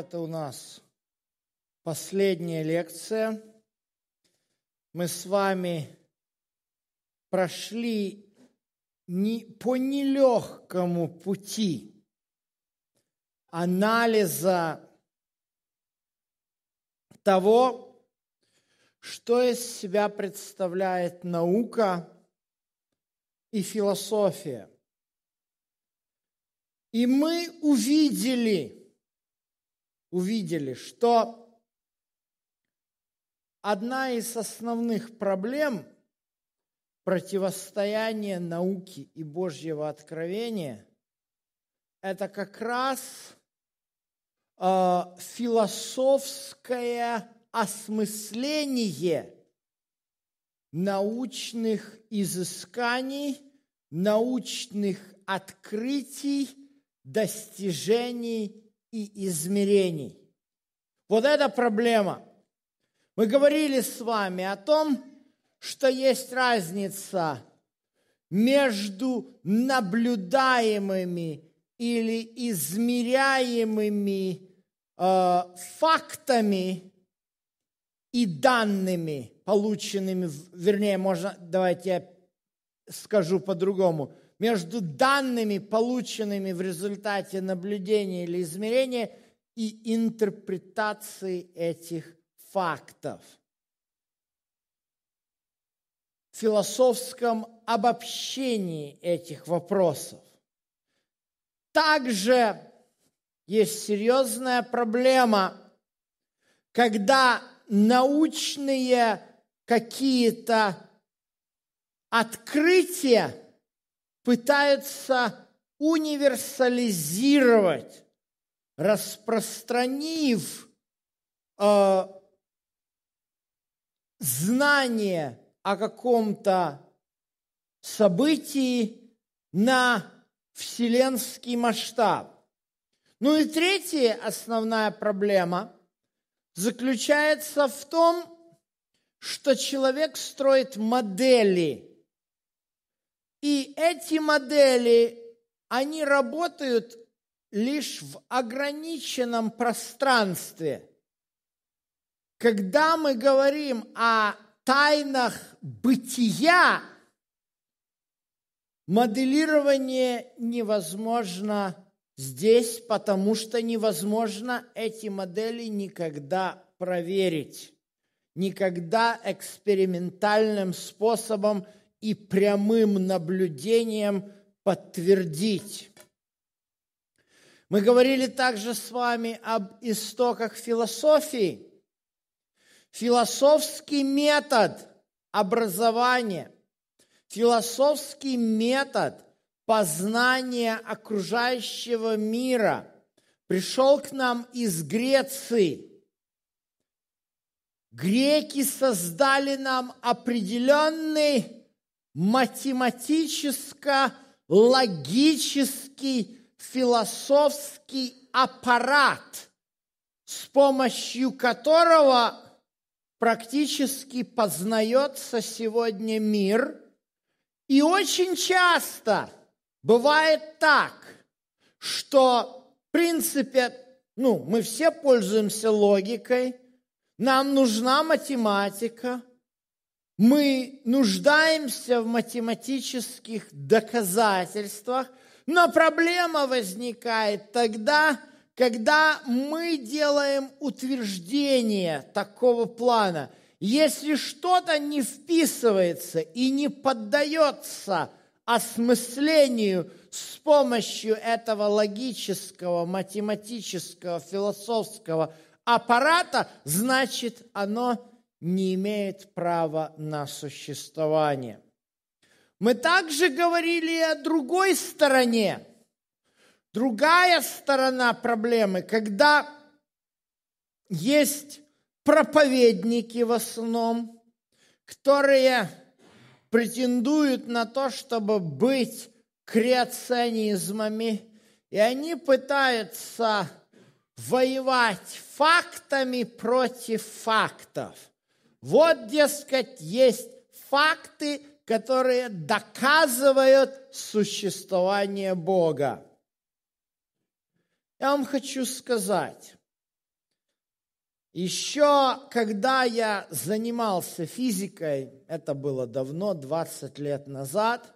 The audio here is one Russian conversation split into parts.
это у нас последняя лекция. Мы с вами прошли не, по нелегкому пути анализа того, что из себя представляет наука и философия. И мы увидели – увидели, что одна из основных проблем противостояния науки и Божьего откровения – это как раз э, философское осмысление научных изысканий, научных открытий, достижений и измерений. Вот эта проблема. Мы говорили с вами о том, что есть разница между наблюдаемыми или измеряемыми э, фактами и данными, полученными, вернее, можно, давайте я скажу по-другому, между данными, полученными в результате наблюдения или измерения, и интерпретацией этих фактов. В философском обобщении этих вопросов. Также есть серьезная проблема, когда научные какие-то открытия пытается универсализировать, распространив э, знание о каком-то событии на вселенский масштаб. Ну и третья основная проблема заключается в том, что человек строит модели – и эти модели, они работают лишь в ограниченном пространстве. Когда мы говорим о тайнах бытия, моделирование невозможно здесь, потому что невозможно эти модели никогда проверить, никогда экспериментальным способом – и прямым наблюдением подтвердить. Мы говорили также с вами об истоках философии. Философский метод образования, философский метод познания окружающего мира пришел к нам из Греции – Греки создали нам определенный математическо-логический философский аппарат, с помощью которого практически познается сегодня мир. И очень часто бывает так, что, в принципе, ну, мы все пользуемся логикой, нам нужна математика – мы нуждаемся в математических доказательствах, но проблема возникает тогда, когда мы делаем утверждение такого плана. Если что-то не вписывается и не поддается осмыслению с помощью этого логического, математического, философского аппарата, значит оно не имеет права на существование. Мы также говорили и о другой стороне. Другая сторона проблемы, когда есть проповедники в основном, которые претендуют на то, чтобы быть креационизмами, и они пытаются воевать фактами против фактов – вот, дескать, есть факты, которые доказывают существование Бога. Я вам хочу сказать, еще когда я занимался физикой, это было давно, 20 лет назад,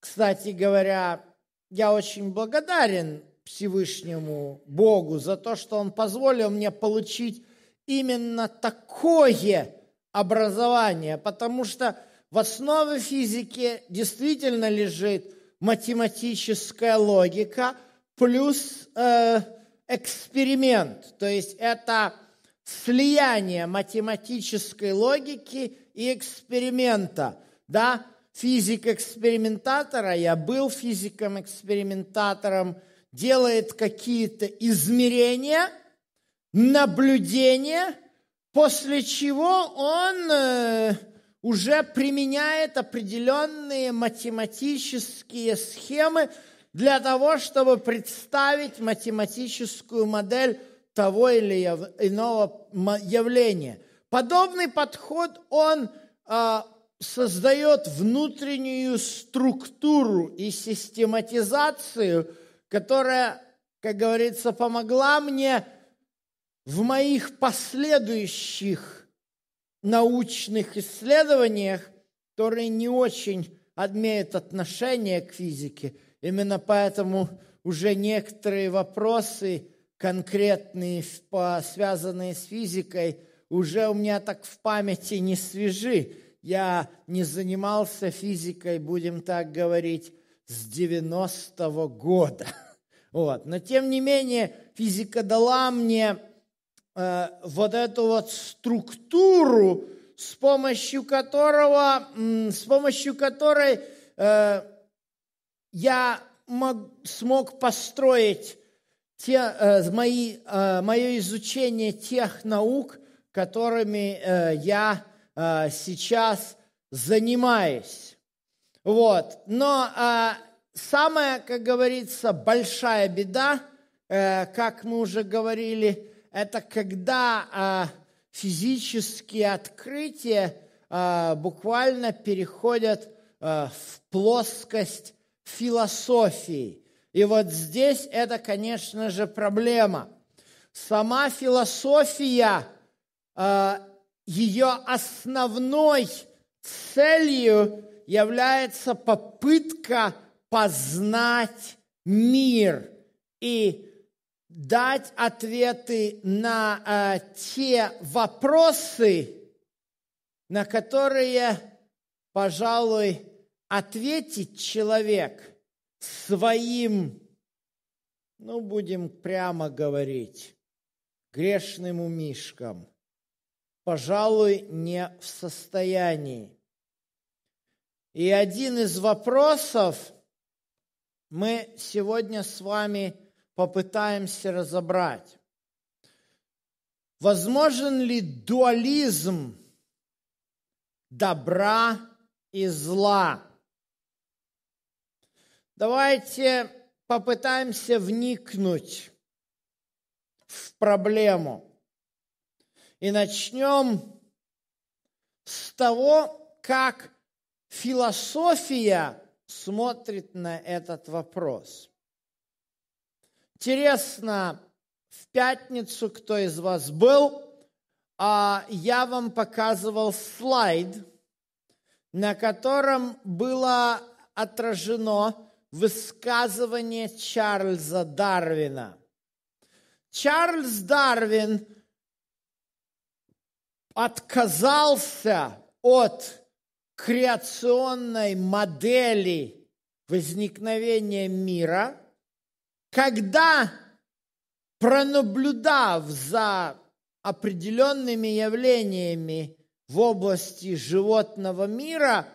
кстати говоря, я очень благодарен Всевышнему Богу за то, что Он позволил мне получить именно такое образование, потому что в основе физики действительно лежит математическая логика плюс э, эксперимент, то есть это слияние математической логики и эксперимента, да, физик-экспериментатора, я был физиком-экспериментатором, делает какие-то измерения – наблюдение, после чего он э, уже применяет определенные математические схемы для того, чтобы представить математическую модель того или иного явления. Подобный подход он а, создает внутреннюю структуру и систематизацию, которая, как говорится, помогла мне в моих последующих научных исследованиях, которые не очень имеют отношение к физике. Именно поэтому уже некоторые вопросы конкретные, связанные с физикой, уже у меня так в памяти не свежи. Я не занимался физикой, будем так говорить, с 90-го года. Вот. Но тем не менее, физика дала мне Э, вот эту вот структуру, с помощью которого, с помощью которой э, я мог, смог построить те, э, мои, э, мое изучение тех наук, которыми э, я э, сейчас занимаюсь. Вот. Но э, самая, как говорится, большая беда, э, как мы уже говорили, это когда а, физические открытия а, буквально переходят а, в плоскость философии. И вот здесь это, конечно же, проблема. Сама философия, ее основной целью является попытка познать мир и дать ответы на э, те вопросы, на которые, пожалуй, ответить человек своим, ну, будем прямо говорить, грешным умишкам, пожалуй, не в состоянии. И один из вопросов мы сегодня с вами – попытаемся разобрать. Возможен ли дуализм добра и зла? Давайте попытаемся вникнуть в проблему. И начнем с того, как философия смотрит на этот вопрос. Интересно, в пятницу, кто из вас был, А я вам показывал слайд, на котором было отражено высказывание Чарльза Дарвина. Чарльз Дарвин отказался от креационной модели возникновения мира – когда, пронаблюдав за определенными явлениями в области животного мира,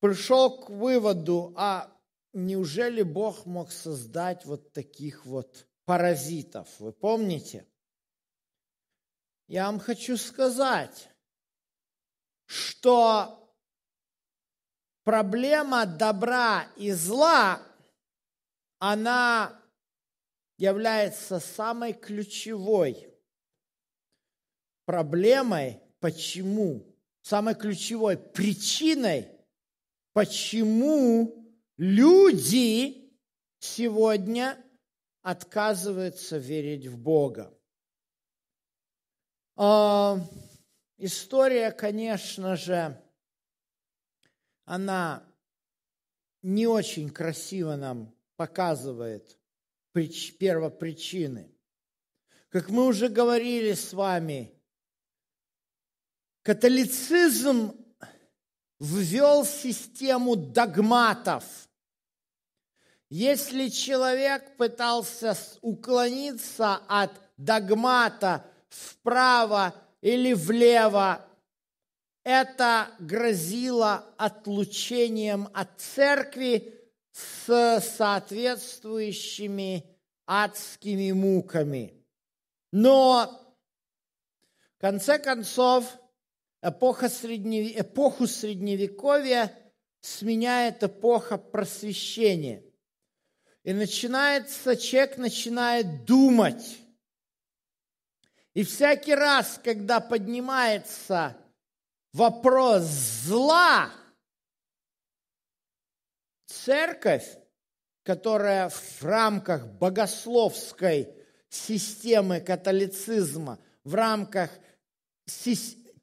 пришел к выводу, а неужели Бог мог создать вот таких вот паразитов? Вы помните? Я вам хочу сказать, что проблема добра и зла, она является самой ключевой проблемой, почему, самой ключевой причиной, почему люди сегодня отказываются верить в Бога. Э, история, конечно же, она не очень красиво нам показывает первопричины. Как мы уже говорили с вами, католицизм ввел систему догматов. Если человек пытался уклониться от догмата вправо или влево, это грозило отлучением от церкви, с соответствующими адскими муками. Но, в конце концов, эпоха среднев... эпоху Средневековья сменяет эпоха просвещения. И начинается, человек начинает думать. И всякий раз, когда поднимается вопрос зла – Церковь, которая в рамках богословской системы католицизма, в рамках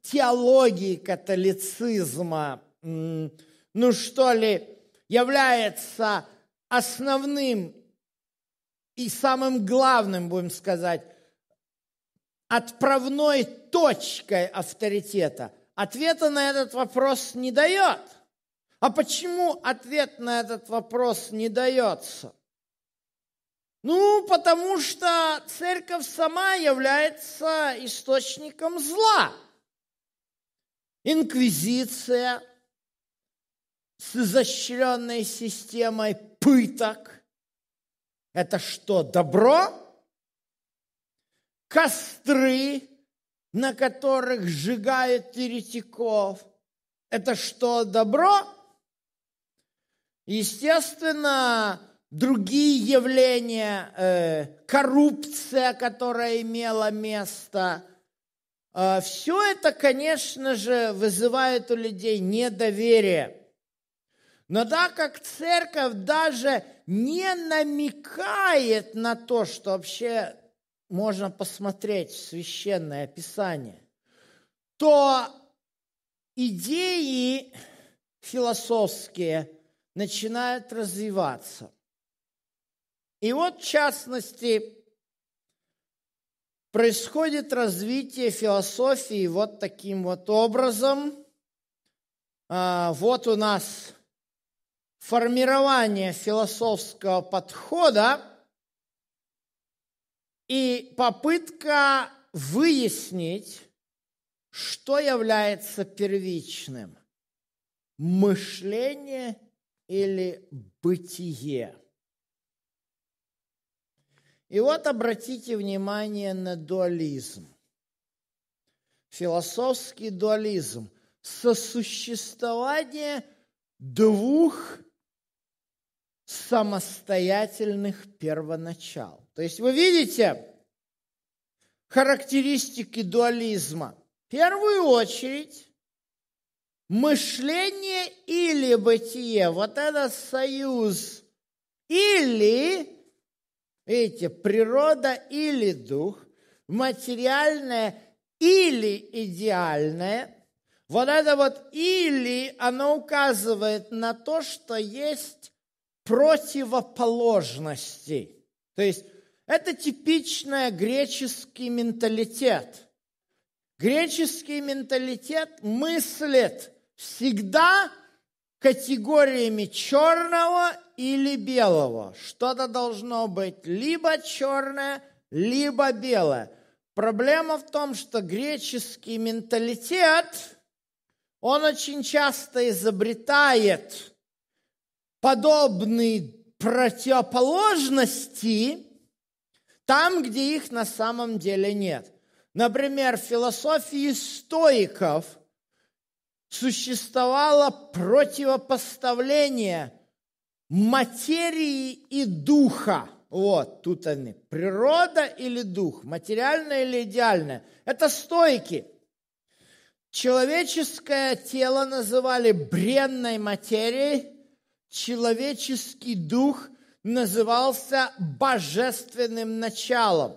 теологии католицизма, ну что ли, является основным и самым главным, будем сказать, отправной точкой авторитета? Ответа на этот вопрос не дает – а почему ответ на этот вопрос не дается? Ну, потому что церковь сама является источником зла. Инквизиция с изощренной системой пыток – это что, добро? Костры, на которых сжигают еретиков – это что, добро? Естественно, другие явления, э, коррупция, которая имела место, э, все это, конечно же, вызывает у людей недоверие. Но так как церковь даже не намекает на то, что вообще можно посмотреть в священное писание, то идеи философские – начинает развиваться. И вот, в частности, происходит развитие философии вот таким вот образом. А, вот у нас формирование философского подхода и попытка выяснить, что является первичным – мышление или бытие. И вот обратите внимание на дуализм. Философский дуализм. Сосуществование двух самостоятельных первоначал. То есть вы видите характеристики дуализма. В первую очередь мышление или бытие, вот этот союз, или, видите, природа или дух, материальное или идеальное, вот это вот или, оно указывает на то, что есть противоположности. То есть это типичный греческий менталитет. Греческий менталитет мыслит – всегда категориями черного или белого. Что-то должно быть либо черное, либо белое. Проблема в том, что греческий менталитет, он очень часто изобретает подобные противоположности там, где их на самом деле нет. Например, в философии стоиков – существовало противопоставление материи и духа. Вот, тут они. Природа или дух, материальное или идеальное. Это стойки. Человеческое тело называли бренной материей, человеческий дух назывался божественным началом.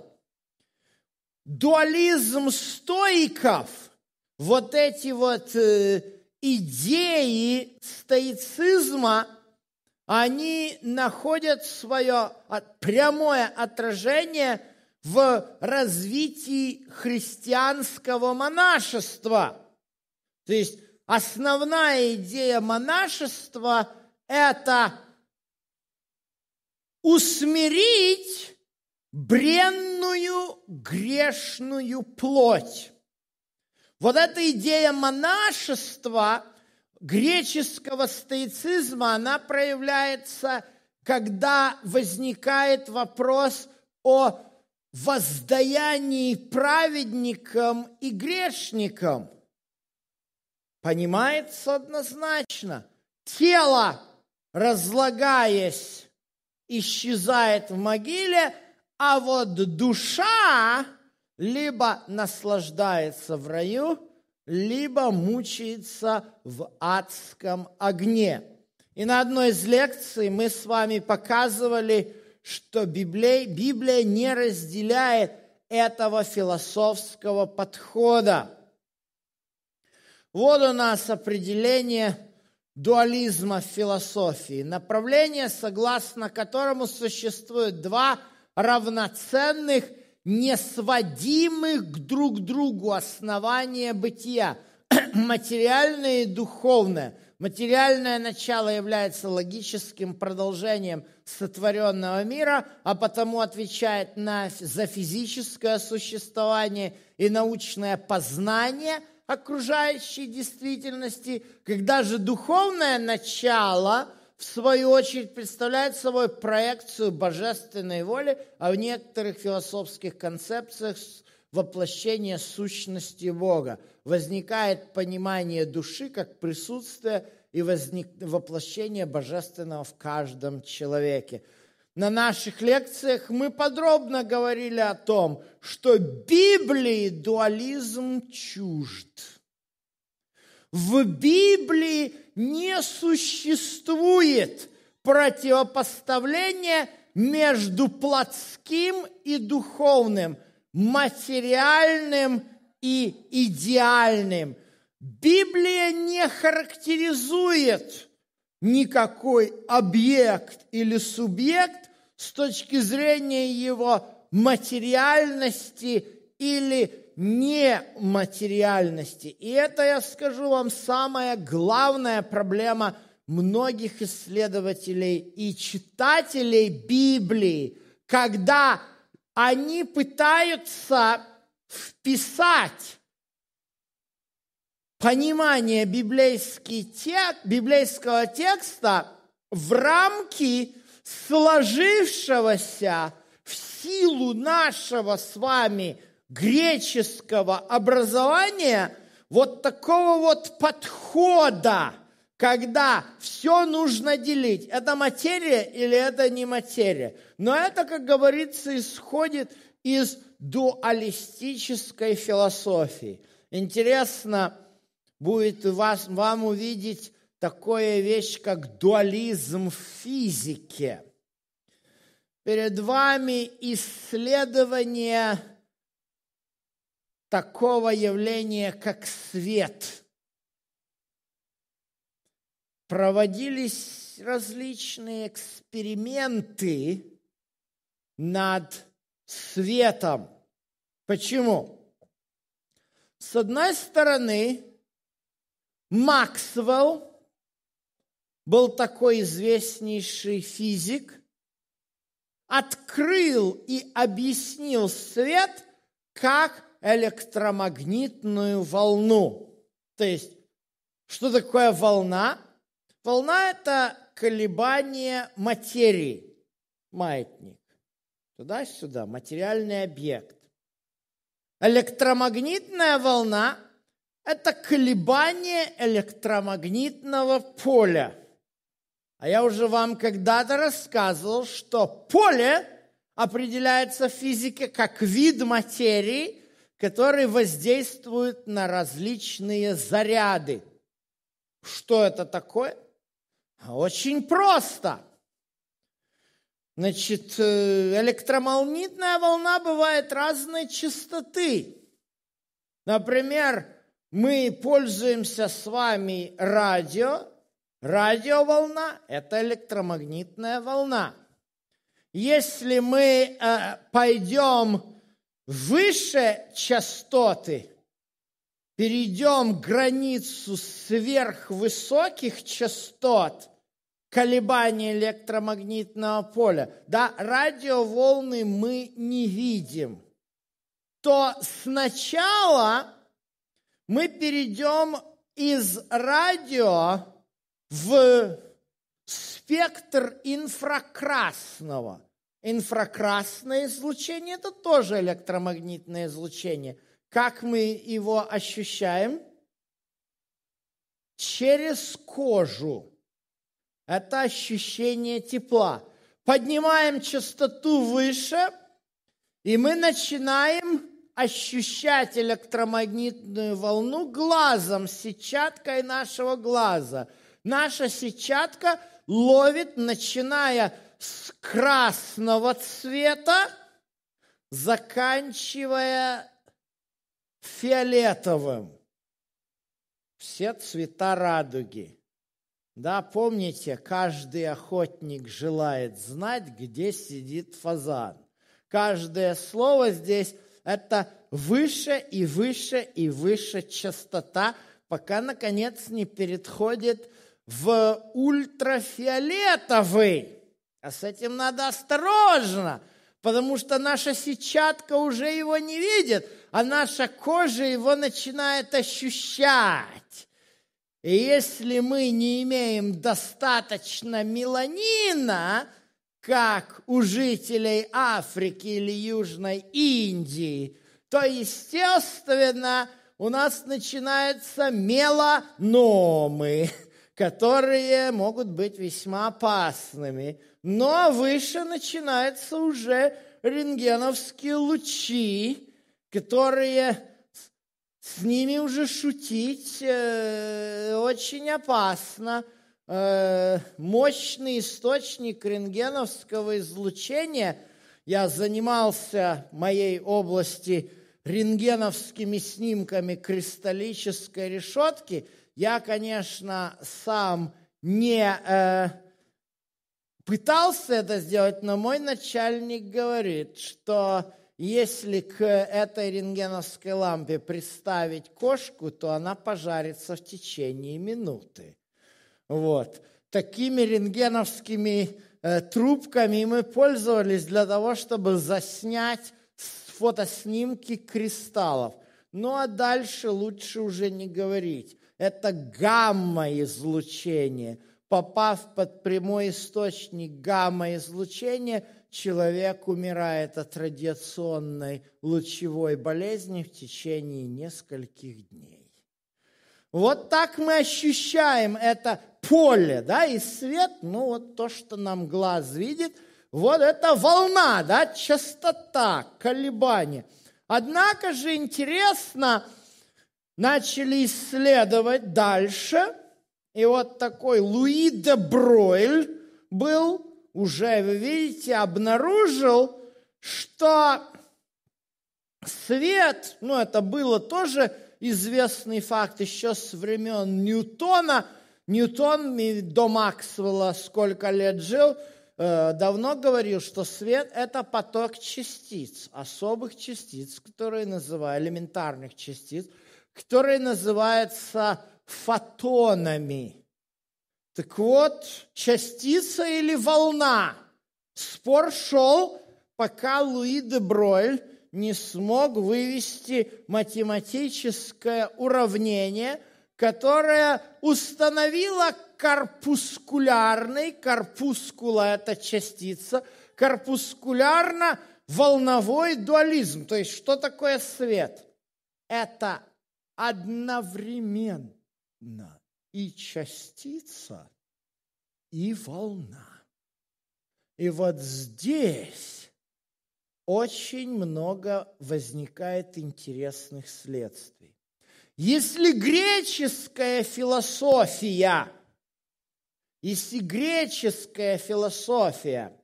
Дуализм стойков – вот эти вот э, идеи стоицизма, они находят свое прямое отражение в развитии христианского монашества. То есть основная идея монашества – это усмирить бренную грешную плоть. Вот эта идея монашества, греческого стоицизма, она проявляется, когда возникает вопрос о воздаянии праведникам и грешникам. Понимается однозначно. Тело, разлагаясь, исчезает в могиле, а вот душа либо наслаждается в раю, либо мучается в адском огне. И на одной из лекций мы с вами показывали, что Библия, Библия не разделяет этого философского подхода. Вот у нас определение дуализма в философии, направление, согласно которому существует два равноценных – несводимых к друг другу основания бытия, материальное и духовное. Материальное начало является логическим продолжением сотворенного мира, а потому отвечает на, за физическое существование и научное познание окружающей действительности, когда же духовное начало – в свою очередь, представляет собой проекцию божественной воли, а в некоторых философских концепциях воплощение сущности Бога. Возникает понимание души как присутствие и возник... воплощение божественного в каждом человеке. На наших лекциях мы подробно говорили о том, что Библии дуализм чужд. В Библии не существует противопоставления между плотским и духовным, материальным и идеальным. Библия не характеризует никакой объект или субъект с точки зрения его материальности или нематериальности. И это, я скажу вам, самая главная проблема многих исследователей и читателей Библии, когда они пытаются вписать понимание тек, библейского текста в рамки сложившегося в силу нашего с вами – греческого образования вот такого вот подхода, когда все нужно делить. Это материя или это не материя? Но это, как говорится, исходит из дуалистической философии. Интересно будет вас, вам увидеть такое вещь, как дуализм в физике. Перед вами исследование – такого явления, как свет. Проводились различные эксперименты над светом. Почему? С одной стороны, Максвелл был такой известнейший физик, открыл и объяснил свет как электромагнитную волну. То есть, что такое волна? Волна – это колебание материи, маятник, туда-сюда, материальный объект. Электромагнитная волна – это колебание электромагнитного поля. А я уже вам когда-то рассказывал, что поле определяется в физике как вид материи – который воздействует на различные заряды. Что это такое? Очень просто. Значит, э, электромагнитная волна бывает разной частоты. Например, мы пользуемся с вами радио. Радиоволна – это электромагнитная волна. Если мы э, пойдем выше частоты перейдем границу сверхвысоких частот колебаний электромагнитного поля, да, радиоволны мы не видим, то сначала мы перейдем из радио в спектр инфракрасного – Инфракрасное излучение – это тоже электромагнитное излучение. Как мы его ощущаем? Через кожу. Это ощущение тепла. Поднимаем частоту выше, и мы начинаем ощущать электромагнитную волну глазом, сетчаткой нашего глаза. Наша сетчатка ловит, начиная с красного цвета, заканчивая фиолетовым. Все цвета радуги. Да, помните, каждый охотник желает знать, где сидит фазан. Каждое слово здесь – это выше и выше и выше частота, пока, наконец, не переходит в ультрафиолетовый. А с этим надо осторожно, потому что наша сетчатка уже его не видит, а наша кожа его начинает ощущать. И если мы не имеем достаточно меланина, как у жителей Африки или Южной Индии, то, естественно, у нас начинаются меланомы – которые могут быть весьма опасными. Но ну, а выше начинаются уже рентгеновские лучи, которые с ними уже шутить э, очень опасно. Э, мощный источник рентгеновского излучения. Я занимался в моей области рентгеновскими снимками кристаллической решетки – я, конечно, сам не э, пытался это сделать, но мой начальник говорит, что если к этой рентгеновской лампе приставить кошку, то она пожарится в течение минуты. Вот. Такими рентгеновскими э, трубками мы пользовались для того, чтобы заснять фотоснимки кристаллов. Ну а дальше лучше уже не говорить это гамма-излучение. Попав под прямой источник гамма-излучения, человек умирает от радиационной лучевой болезни в течение нескольких дней. Вот так мы ощущаем это поле, да, и свет, ну вот то, что нам глаз видит, вот это волна, да, частота, колебания. Однако же интересно, начали исследовать дальше, и вот такой Луи де Бройль был, уже, вы видите, обнаружил, что свет, ну это было тоже известный факт еще с времен Ньютона, Ньютон до Максвелла сколько лет жил, э, давно говорил, что свет – это поток частиц, особых частиц, которые называют элементарных частиц – которые называются фотонами. Так вот, частица или волна. Спор шел, пока Луи де Бройль не смог вывести математическое уравнение, которое установило корпускулярный, корпускула – это частица, корпускулярно-волновой дуализм. То есть что такое свет? Это одновременно и частица, и волна. И вот здесь очень много возникает интересных следствий. Если греческая философия, если греческая философия,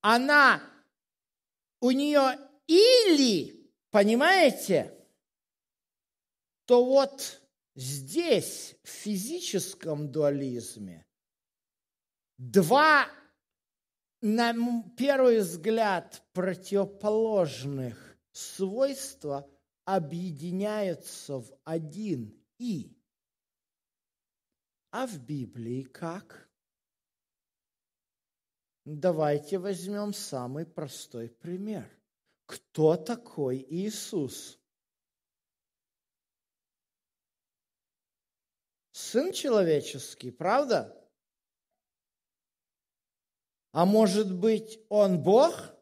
она, у нее или, понимаете, то вот здесь, в физическом дуализме, два, на первый взгляд, противоположных свойства объединяются в один «и». А в Библии как? Давайте возьмем самый простой пример. Кто такой Иисус? Сын человеческий, правда? А может быть, он Бог?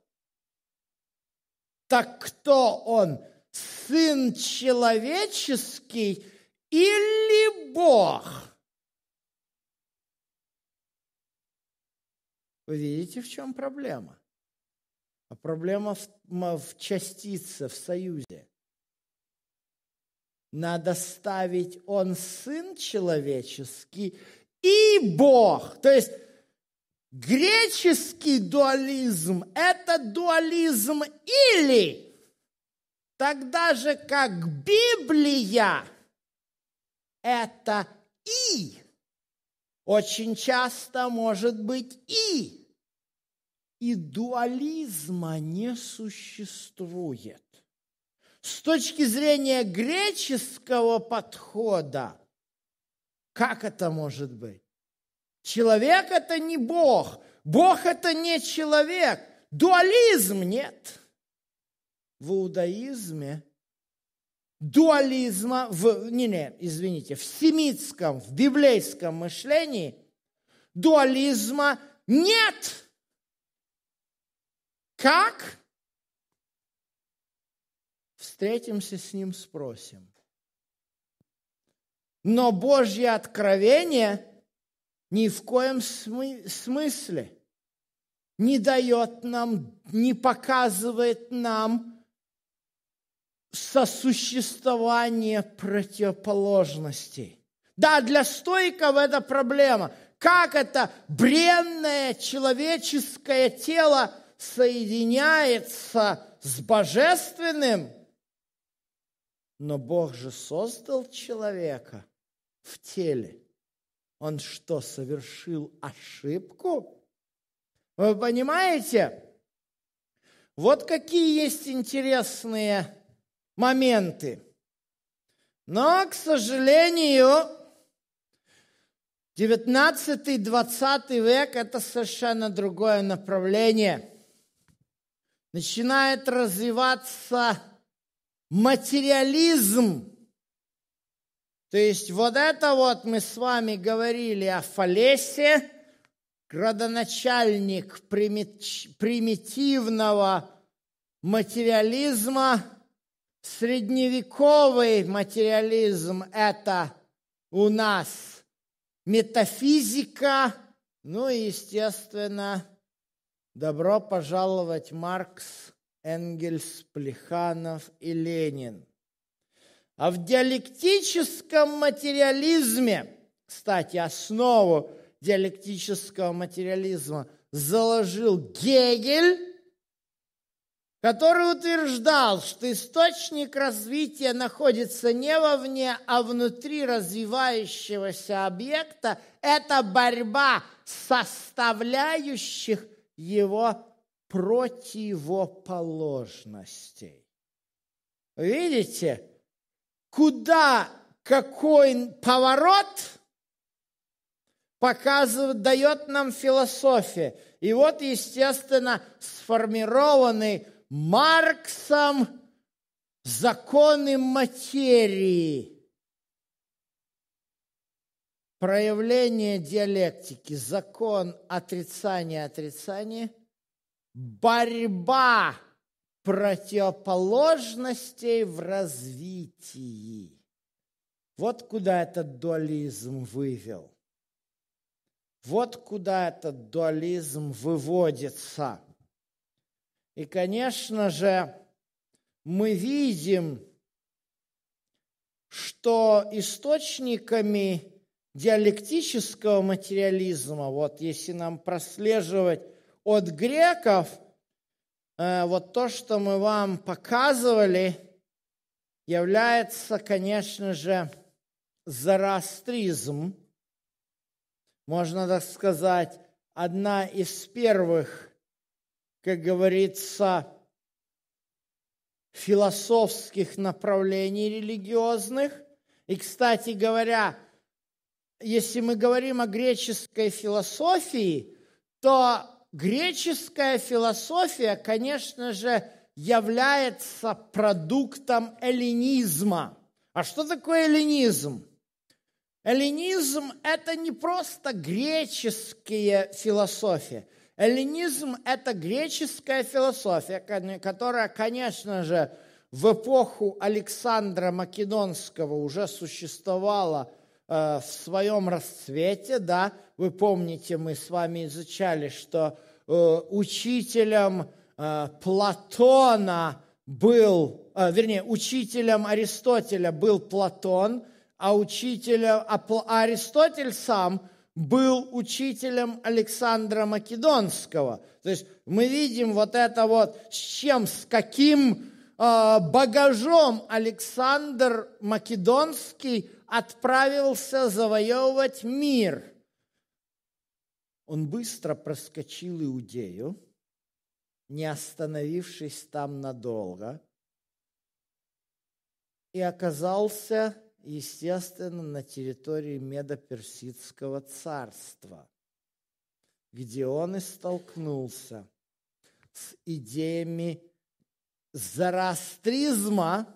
Так кто он? Сын человеческий или Бог? Вы видите, в чем проблема? А проблема в, в частице, в союзе – надо ставить «Он Сын Человеческий» и Бог. То есть греческий дуализм – это дуализм «или». Тогда же как Библия – это «и». Очень часто может быть «и». И дуализма не существует с точки зрения греческого подхода, как это может быть? Человек – это не Бог, Бог – это не человек, дуализм нет. В иудаизме дуализма, в, не, не, извините, в семитском, в библейском мышлении дуализма нет. Как встретимся с ним, спросим. Но Божье откровение ни в коем смысле не дает нам, не показывает нам сосуществование противоположностей. Да, для стойков это проблема. Как это бренное человеческое тело соединяется с божественным, но Бог же создал человека в теле. Он что, совершил ошибку? Вы понимаете? Вот какие есть интересные моменты. Но, к сожалению, 19-20 век – это совершенно другое направление. Начинает развиваться материализм. То есть вот это вот мы с вами говорили о Фалесе, градоначальник примитивного материализма, средневековый материализм – это у нас метафизика, ну и, естественно, добро пожаловать, Маркс – Энгельс, Плеханов и Ленин. А в диалектическом материализме, кстати, основу диалектического материализма заложил Гегель, который утверждал, что источник развития находится не вовне, а внутри развивающегося объекта. Это борьба составляющих его противоположностей. Видите, куда какой поворот показывает, дает нам философия. И вот, естественно, сформированный Марксом законы материи – проявление диалектики, закон отрицания отрицания – борьба противоположностей в развитии. Вот куда этот дуализм вывел. Вот куда этот дуализм выводится. И, конечно же, мы видим, что источниками диалектического материализма, вот если нам прослеживать от греков, э, вот то, что мы вам показывали, является, конечно же, зороастризм. Можно так сказать, одна из первых, как говорится, философских направлений религиозных. И, кстати говоря, если мы говорим о греческой философии, то Греческая философия, конечно же, является продуктом эллинизма. А что такое эллинизм? Эллинизм – это не просто греческие философии. Эллинизм – это греческая философия, которая, конечно же, в эпоху Александра Македонского уже существовала Э, в своем расцвете, да, вы помните, мы с вами изучали, что э, учителем э, Платона был, вернее, учителем Аристотеля был Платон, а учителем, а, а Аристотель сам был учителем Александра Македонского. То есть мы видим вот это вот, с чем, с каким багажом Александр Македонский отправился завоевывать мир. Он быстро проскочил Иудею, не остановившись там надолго, и оказался, естественно, на территории Медоперсидского царства, где он и столкнулся с идеями зороастризма –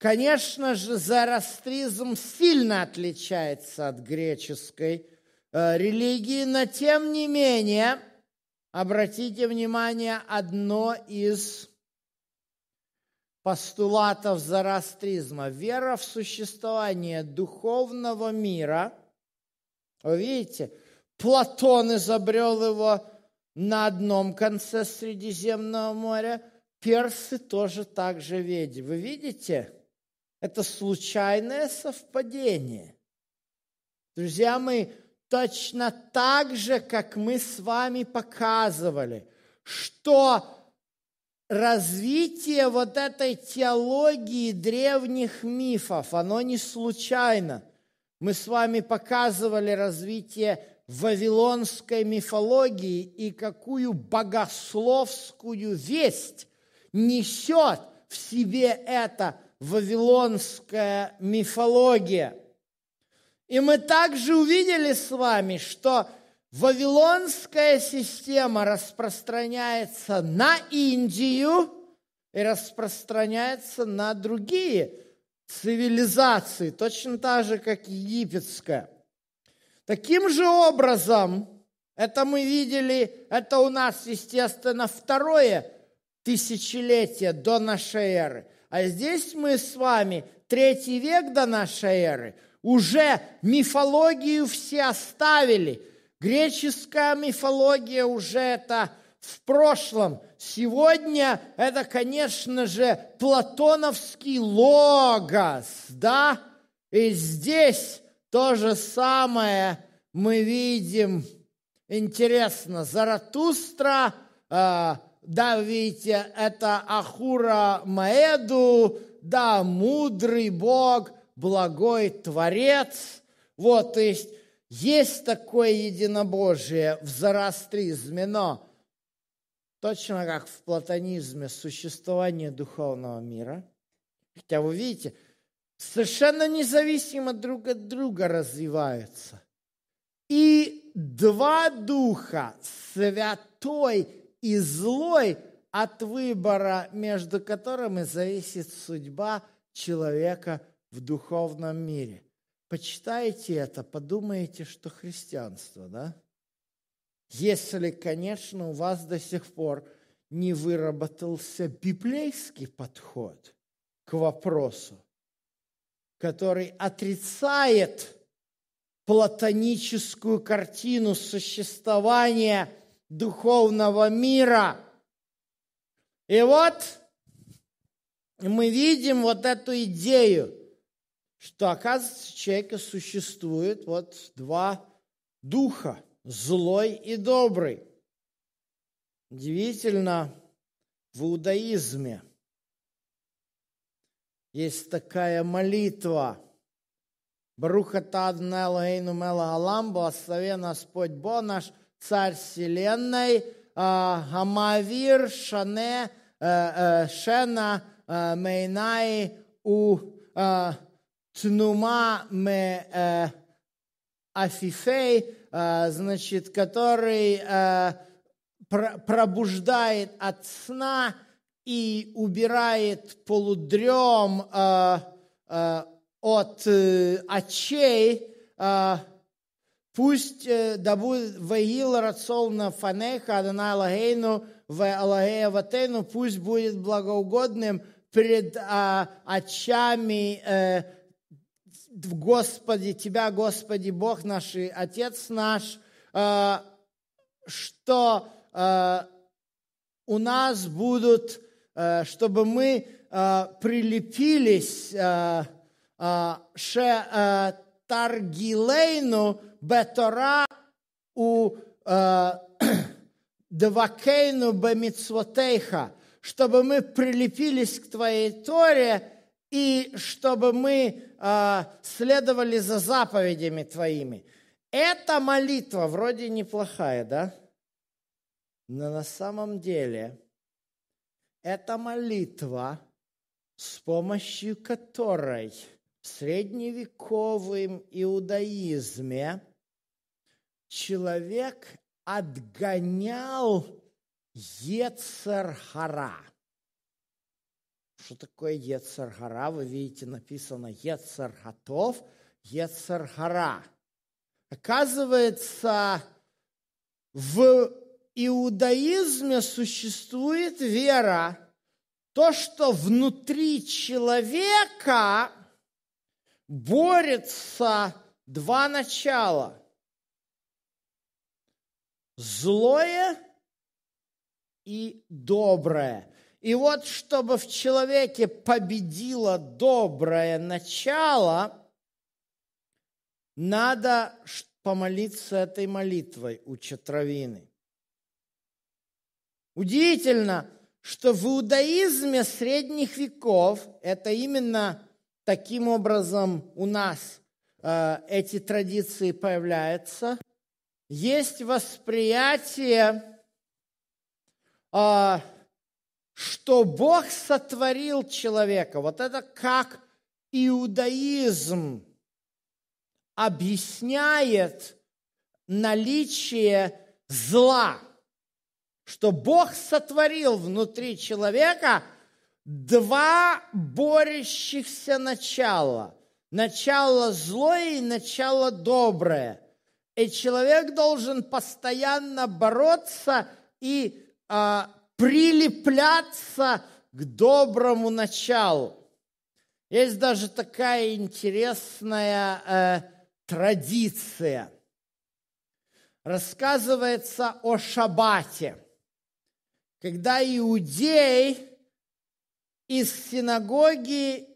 Конечно же, зарастризм сильно отличается от греческой э, религии, но тем не менее, обратите внимание, одно из постулатов зарастризма — вера в существование духовного мира. Вы видите, Платон изобрел его на одном конце Средиземного моря, персы тоже так же ведь. Вы видите – это случайное совпадение. Друзья мои, точно так же, как мы с вами показывали, что развитие вот этой теологии древних мифов, оно не случайно. Мы с вами показывали развитие вавилонской мифологии и какую богословскую весть несет в себе это вавилонская мифология. И мы также увидели с вами, что вавилонская система распространяется на Индию и распространяется на другие цивилизации, точно так же, как египетская. Таким же образом, это мы видели, это у нас, естественно, второе тысячелетие до нашей эры. А здесь мы с вами, третий век до нашей эры, уже мифологию все оставили. Греческая мифология уже это в прошлом. Сегодня это, конечно же, платоновский логос, да? И здесь то же самое мы видим. Интересно, Заратустра, э, да, видите, это Ахура Маэду, да, мудрый Бог, благой Творец. Вот, то есть, есть такое единобожие в зороастризме, но точно как в платонизме существование духовного мира, хотя вы видите, совершенно независимо друг от друга развиваются. И два духа, святой и злой, от выбора, между которыми зависит судьба человека в духовном мире. Почитайте это, подумайте, что христианство, да? Если, конечно, у вас до сих пор не выработался библейский подход к вопросу, который отрицает платоническую картину существования – духовного мира. И вот мы видим вот эту идею, что, оказывается, у человека существует вот два духа, злой и добрый. Удивительно, в иудаизме есть такая молитва – Бруха Таднел Гейну Мела Алам, благословен а Господь Бо наш, царь вселенной, а, Амавир, Шане, э, э, Шена, э, Мейнай, У, Тнума, Ме, Афифей, значит, который пробуждает от сна и убирает полудрем от очей, Пусть да будет ваил рацол на фанеха Адонай Алагейну в Алагея Ватейну, пусть будет благоугодным пред а, очами э, Господи, Тебя, Господи, Бог наш и Отец наш, э, что э, у нас будут, э, чтобы мы э, прилепились э, э, ше, э, Таргилейну, Бетора у Двакейну Бамицвотейха, чтобы мы прилепились к Твоей Торе и чтобы мы э, следовали за заповедями Твоими. Эта молитва вроде неплохая, да? Но на самом деле это молитва, с помощью которой в средневековом иудаизме – человек отгонял Ецерхара. Что такое Ецерхара? Вы видите, написано Ецерхатов, Ецерхара. Оказывается, в иудаизме существует вера, то, что внутри человека борется два начала – злое и доброе. И вот, чтобы в человеке победило доброе начало, надо помолиться этой молитвой у Чатравины. Удивительно, что в иудаизме средних веков, это именно таким образом у нас э, эти традиции появляются – есть восприятие, а, что Бог сотворил человека. Вот это как иудаизм объясняет наличие зла, что Бог сотворил внутри человека два борющихся начала. Начало злое и начало доброе – и человек должен постоянно бороться и а, прилепляться к доброму началу. Есть даже такая интересная э, традиция. Рассказывается о шабате, когда иудей из синагоги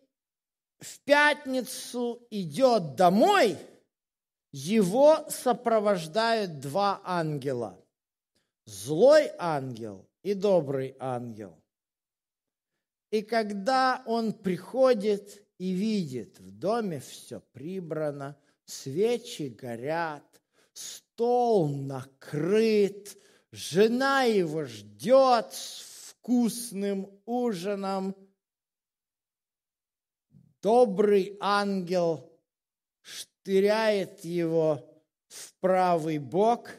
в пятницу идет домой – его сопровождают два ангела. Злой ангел и добрый ангел. И когда он приходит и видит, в доме все прибрано, свечи горят, стол накрыт, жена его ждет с вкусным ужином. Добрый ангел теряет его в правый бок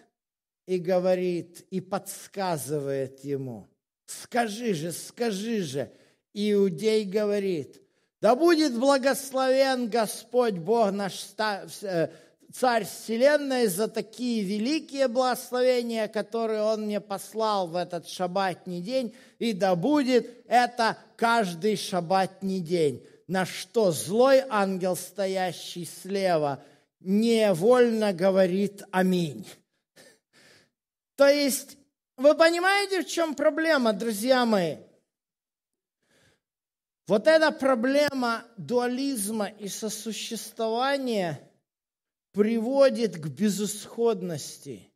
и говорит, и подсказывает ему, скажи же, скажи же. Иудей говорит, да будет благословен Господь Бог наш э, Царь Вселенной за такие великие благословения, которые Он мне послал в этот шабатний день, и да будет это каждый шабатний день на что злой ангел, стоящий слева, невольно говорит «Аминь». То есть, вы понимаете, в чем проблема, друзья мои? Вот эта проблема дуализма и сосуществования приводит к безысходности.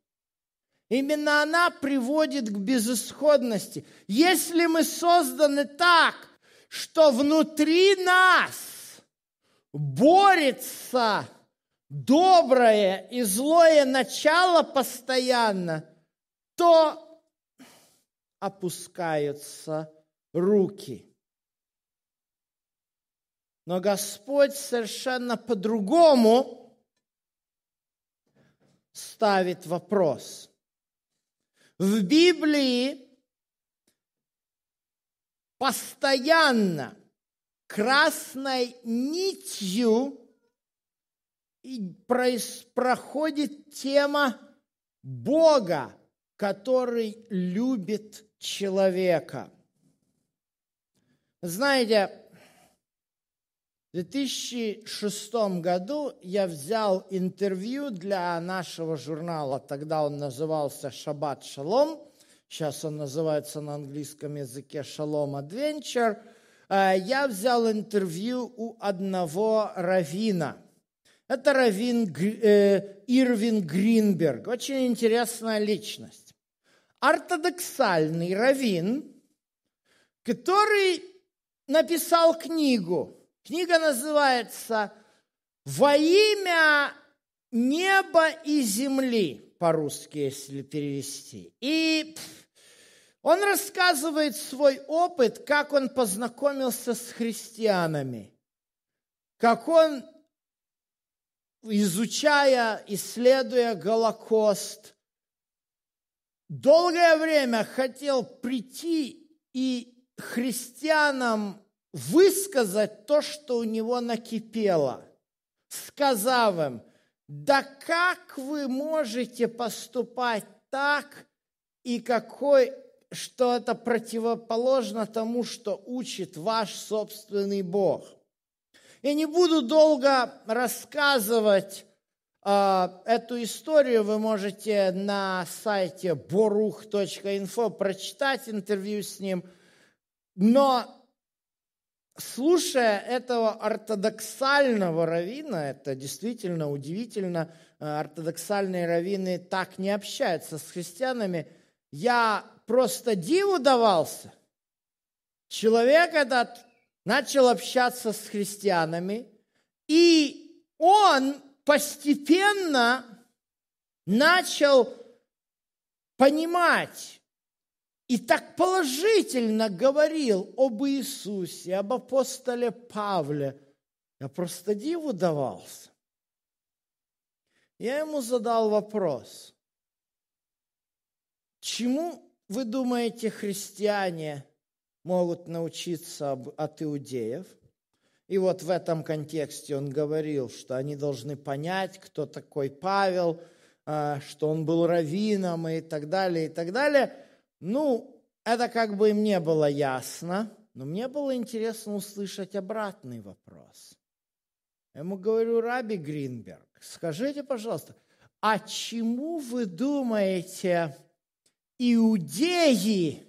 Именно она приводит к безысходности. Если мы созданы так, что внутри нас борется доброе и злое начало постоянно, то опускаются руки. Но Господь совершенно по-другому ставит вопрос. В Библии постоянно красной нитью проходит тема Бога, который любит человека. Знаете, в 2006 году я взял интервью для нашего журнала, тогда он назывался «Шаббат Шалом», Сейчас он называется на английском языке "Шалом, Адвенчер". Э, я взял интервью у одного равина. Это равин э, Ирвин Гринберг. Очень интересная личность. Ортодоксальный равин, который написал книгу. Книга называется «Во имя неба и земли» по-русски, если перевести. И пфф, он рассказывает свой опыт, как он познакомился с христианами, как он, изучая, исследуя Голокост, долгое время хотел прийти и христианам высказать то, что у него накипело, сказав им, да как вы можете поступать так и какой что это противоположно тому, что учит ваш собственный Бог. Я не буду долго рассказывать э, эту историю, вы можете на сайте boruch.info прочитать интервью с ним, но слушая этого ортодоксального равина, это действительно удивительно, а, ортодоксальные равины так не общаются с христианами – я просто диву давался. Человек этот начал общаться с христианами, и он постепенно начал понимать и так положительно говорил об Иисусе, об апостоле Павле. Я просто диву давался. Я ему задал вопрос – Чему, вы думаете, христиане могут научиться от иудеев? И вот в этом контексте он говорил, что они должны понять, кто такой Павел, а, что он был раввином и так далее, и так далее. Ну, это как бы им не было ясно, но мне было интересно услышать обратный вопрос. Я ему говорю, Раби Гринберг, скажите, пожалуйста, а чему вы думаете, иудеи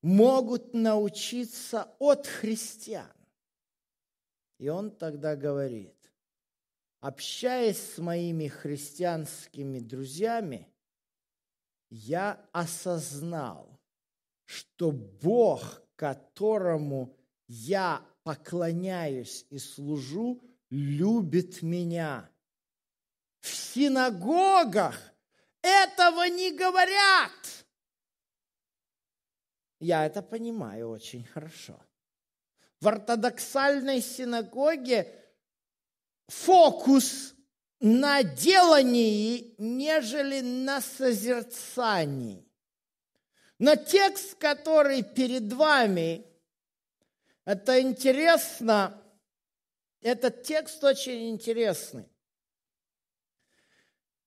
могут научиться от христиан. И он тогда говорит, общаясь с моими христианскими друзьями, я осознал, что Бог, которому я поклоняюсь и служу, любит меня. В синагогах – этого не говорят. Я это понимаю очень хорошо. В ортодоксальной синагоге фокус на делании, нежели на созерцании. Но текст, который перед вами, это интересно, этот текст очень интересный.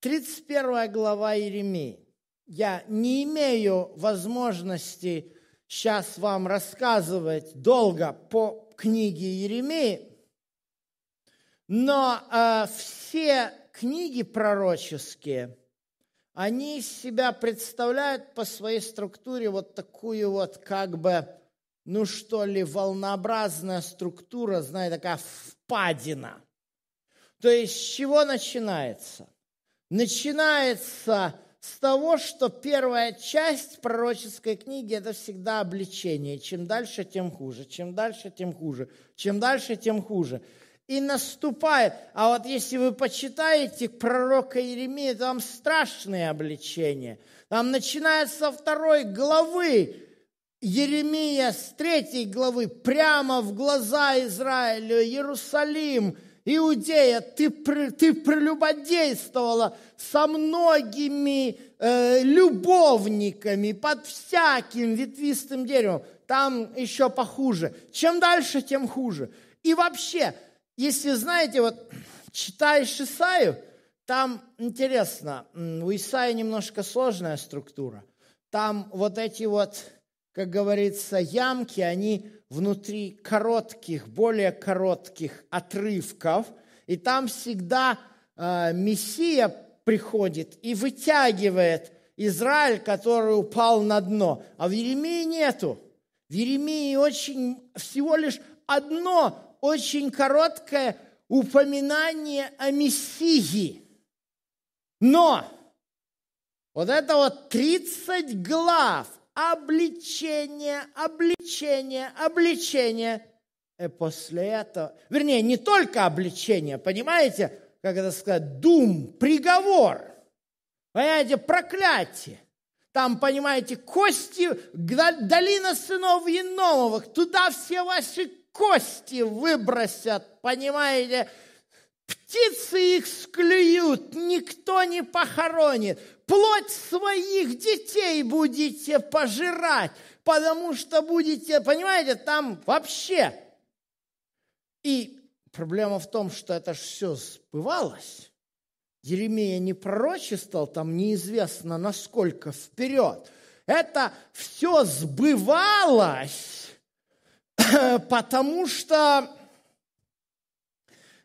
31 глава Иеремии. Я не имею возможности сейчас вам рассказывать долго по книге Еремии, но э, все книги пророческие, они из себя представляют по своей структуре вот такую вот как бы, ну что ли, волнообразная структура, знаете, такая впадина. То есть с чего начинается – начинается с того, что первая часть пророческой книги – это всегда обличение. Чем дальше, тем хуже, чем дальше, тем хуже, чем дальше, тем хуже. И наступает, а вот если вы почитаете пророка Иеремии, там страшные обличения. Там начинается со второй главы, Еремия с третьей главы, прямо в глаза Израилю, Иерусалим – Иудея, ты, ты прелюбодействовала со многими э, любовниками под всяким ветвистым деревом. Там еще похуже. Чем дальше, тем хуже. И вообще, если знаете, вот читаешь Исаию, там интересно, у Исаии немножко сложная структура. Там вот эти вот как говорится, ямки, они внутри коротких, более коротких отрывков, и там всегда э, Мессия приходит и вытягивает Израиль, который упал на дно. А в Еремии нету. В Еремии очень, всего лишь одно очень короткое упоминание о Мессии. Но вот это вот 30 глав обличение, обличение, обличение. И э, после этого, вернее, не только обличение, понимаете, как это сказать, дум, приговор, понимаете, проклятие. Там, понимаете, кости, долина сынов Еномовых, туда все ваши кости выбросят, понимаете, Птицы их склюют, никто не похоронит. Плоть своих детей будете пожирать, потому что будете, понимаете, там вообще. И проблема в том, что это же все сбывалось. Еремея не пророчествовал, там неизвестно насколько вперед. Это все сбывалось, потому что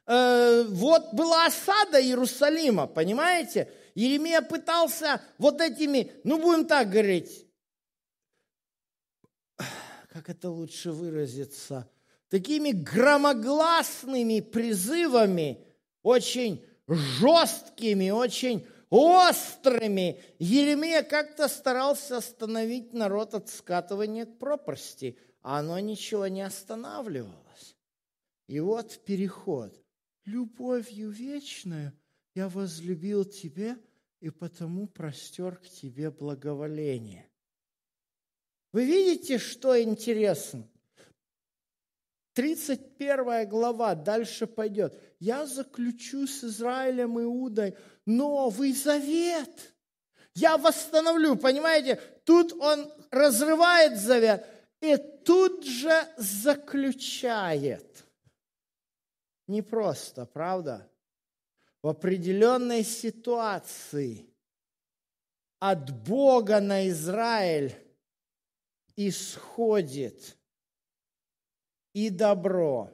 Э, вот была осада Иерусалима, понимаете? Еремия пытался вот этими, ну будем так говорить, как это лучше выразиться, такими громогласными призывами, очень жесткими, очень острыми. Еремия как-то старался остановить народ от скатывания к пропасти, а оно ничего не останавливалось. И вот переход любовью вечную я возлюбил тебя и потому простер к тебе благоволение. Вы видите, что интересно? 31 глава, дальше пойдет. «Я заключу с Израилем Иудой новый завет». Я восстановлю, понимаете? Тут он разрывает завет и тут же заключает непросто, правда? В определенной ситуации от Бога на Израиль исходит и добро,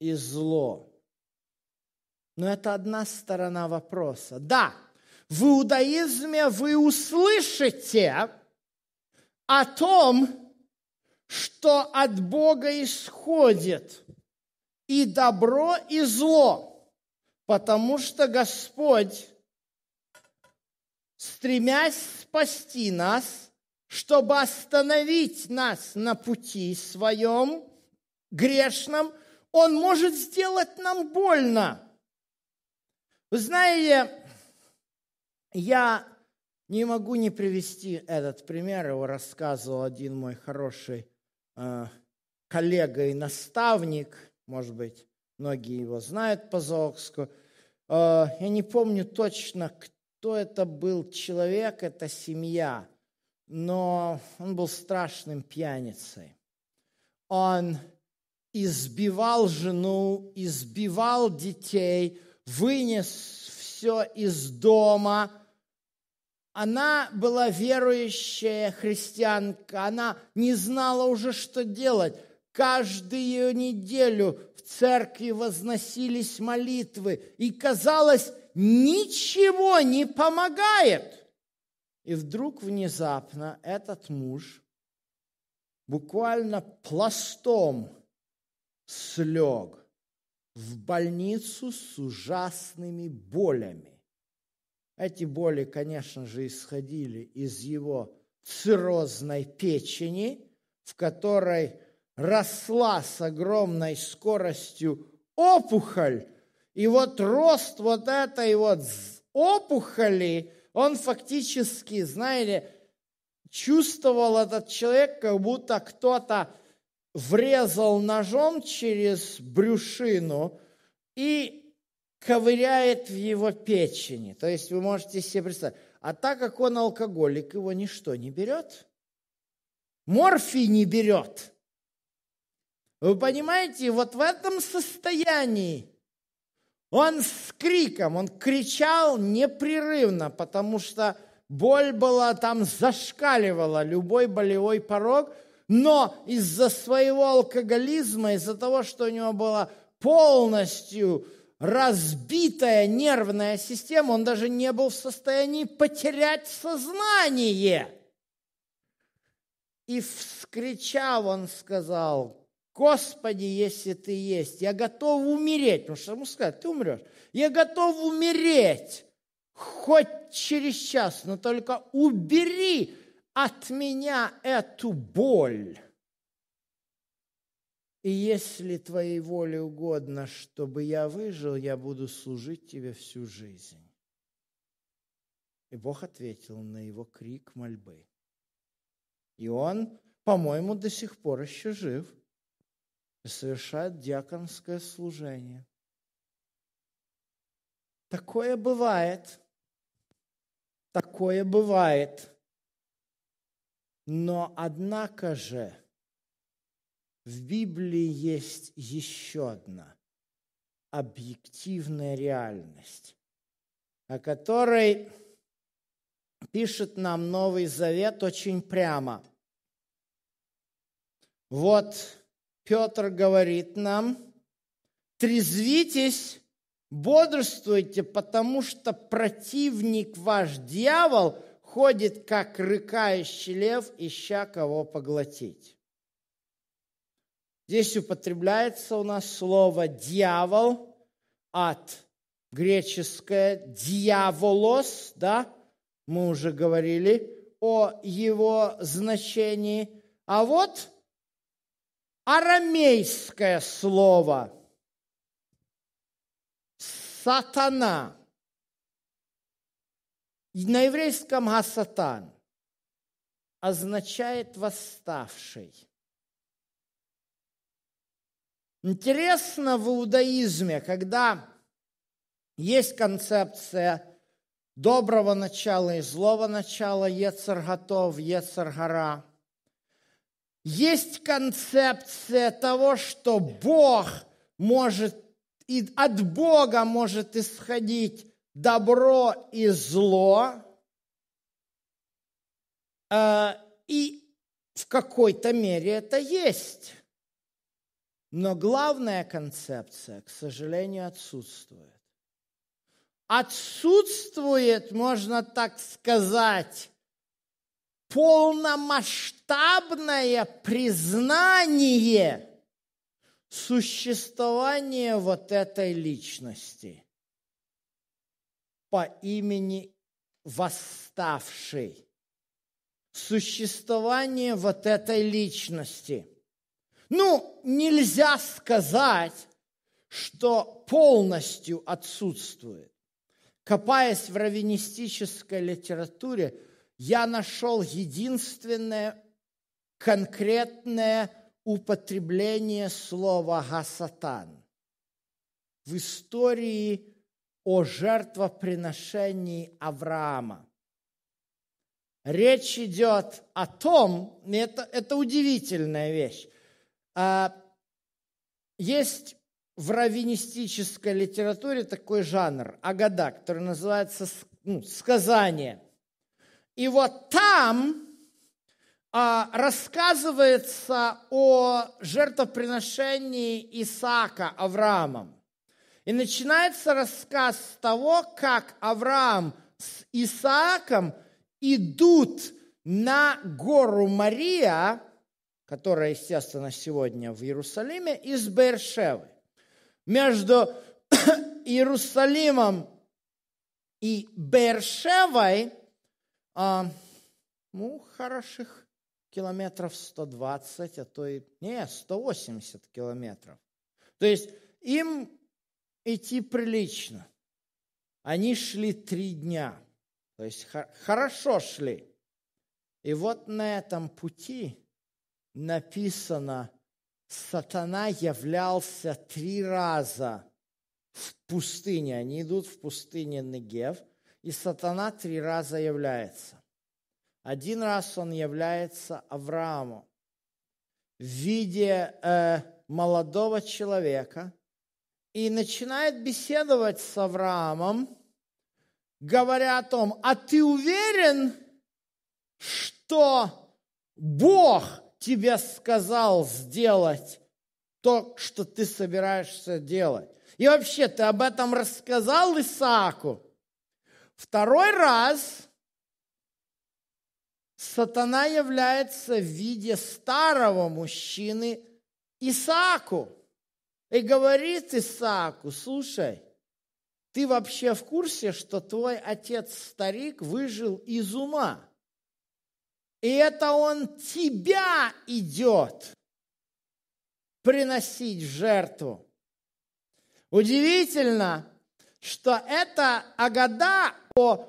и зло. Но это одна сторона вопроса. Да, в иудаизме вы услышите о том, что от Бога исходит – и добро, и зло, потому что Господь, стремясь спасти нас, чтобы остановить нас на пути своем грешном, Он может сделать нам больно. Вы знаете, я не могу не привести этот пример. Его рассказывал один мой хороший э, коллега и наставник – может быть, многие его знают по Зоокску. Э, я не помню точно, кто это был человек, это семья, но он был страшным пьяницей. Он избивал жену, избивал детей, вынес все из дома. Она была верующая христианка, она не знала уже, что делать. Каждую неделю в церкви возносились молитвы, и, казалось, ничего не помогает. И вдруг внезапно этот муж буквально пластом слег в больницу с ужасными болями. Эти боли, конечно же, исходили из его циррозной печени, в которой росла с огромной скоростью опухоль, и вот рост вот этой вот опухоли, он фактически, знаете, чувствовал этот человек, как будто кто-то врезал ножом через брюшину и ковыряет в его печени. То есть вы можете себе представить. А так как он алкоголик, его ничто не берет. Морфий не берет. Вы понимаете, вот в этом состоянии он с криком, он кричал непрерывно, потому что боль была там зашкаливала, любой болевой порог, но из-за своего алкоголизма, из-за того, что у него была полностью разбитая нервная система, он даже не был в состоянии потерять сознание. И вскричав, он, сказал, Господи, если ты есть, я готов умереть, потому что ему сказать, ты умрешь. Я готов умереть, хоть через час, но только убери от меня эту боль. И если твоей воле угодно, чтобы я выжил, я буду служить тебе всю жизнь. И Бог ответил на его крик мольбы. И он, по-моему, до сих пор еще жив – совершает диаконское служение. Такое бывает. Такое бывает. Но однако же в Библии есть еще одна объективная реальность, о которой пишет нам Новый Завет очень прямо. Вот Петр говорит нам, трезвитесь, бодрствуйте, потому что противник ваш, дьявол, ходит, как рыкающий лев, ища кого поглотить. Здесь употребляется у нас слово «дьявол» от греческое «дьяволос», да, мы уже говорили о его значении. А вот – арамейское слово «сатана». На еврейском «асатан» означает «восставший». Интересно в иудаизме, когда есть концепция доброго начала и злого начала, Ецар готов, Ецар гора – есть концепция того, что Бог может, и от Бога может исходить добро и зло, э, и в какой-то мере это есть. Но главная концепция, к сожалению, отсутствует. Отсутствует, можно так сказать, полномасштабное признание существования вот этой личности по имени восставший. Существование вот этой личности. Ну, нельзя сказать, что полностью отсутствует. Копаясь в раввинистической литературе, я нашел единственное конкретное употребление слова «гасатан» в истории о жертвоприношении Авраама. Речь идет о том, это, это удивительная вещь, а, есть в раввинистической литературе такой жанр, агада, который называется ну, сказание. И вот там а, рассказывается о жертвоприношении Исаака Авраамом. И начинается рассказ с того, как Авраам с Исааком идут на гору Мария, которая, естественно, сегодня в Иерусалиме, из Бершевы. Между Иерусалимом и Бершевой – а, ну, хороших километров 120, а то и, не, 180 километров. То есть им идти прилично. Они шли три дня, то есть хорошо шли. И вот на этом пути написано, сатана являлся три раза в пустыне. Они идут в пустыне Негев – и сатана три раза является. Один раз он является Аврааму в виде э, молодого человека и начинает беседовать с Авраамом, говоря о том, а ты уверен, что Бог тебе сказал сделать то, что ты собираешься делать? И вообще, ты об этом рассказал Исааку? Второй раз сатана является в виде старого мужчины Исааку и говорит Исааку, слушай, ты вообще в курсе, что твой отец-старик выжил из ума? И это он тебя идет приносить в жертву. Удивительно, что это Агада о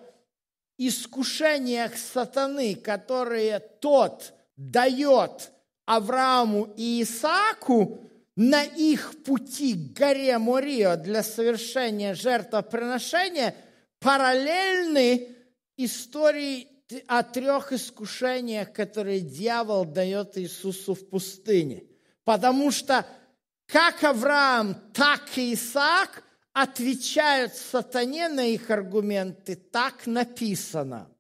искушениях сатаны, которые тот дает Аврааму и Исааку на их пути к горе Морио для совершения жертвоприношения, параллельны истории о трех искушениях, которые дьявол дает Иисусу в пустыне. Потому что как Авраам, так и Исаак отвечают сатане на их аргументы, так написано.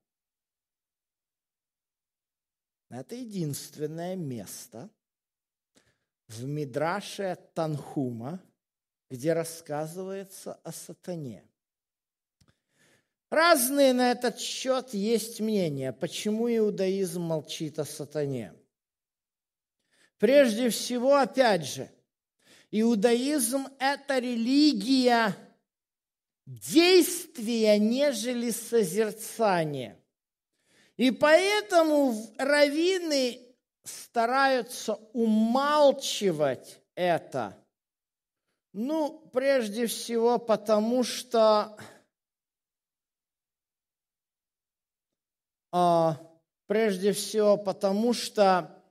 Это единственное место в Мидраше Танхума, где рассказывается о сатане. Разные на этот счет есть мнения, почему иудаизм молчит о сатане. Прежде всего, опять же, Иудаизм – это религия действия, нежели созерцания. И поэтому раввины стараются умалчивать это. Ну, прежде всего, потому что а, прежде всего потому что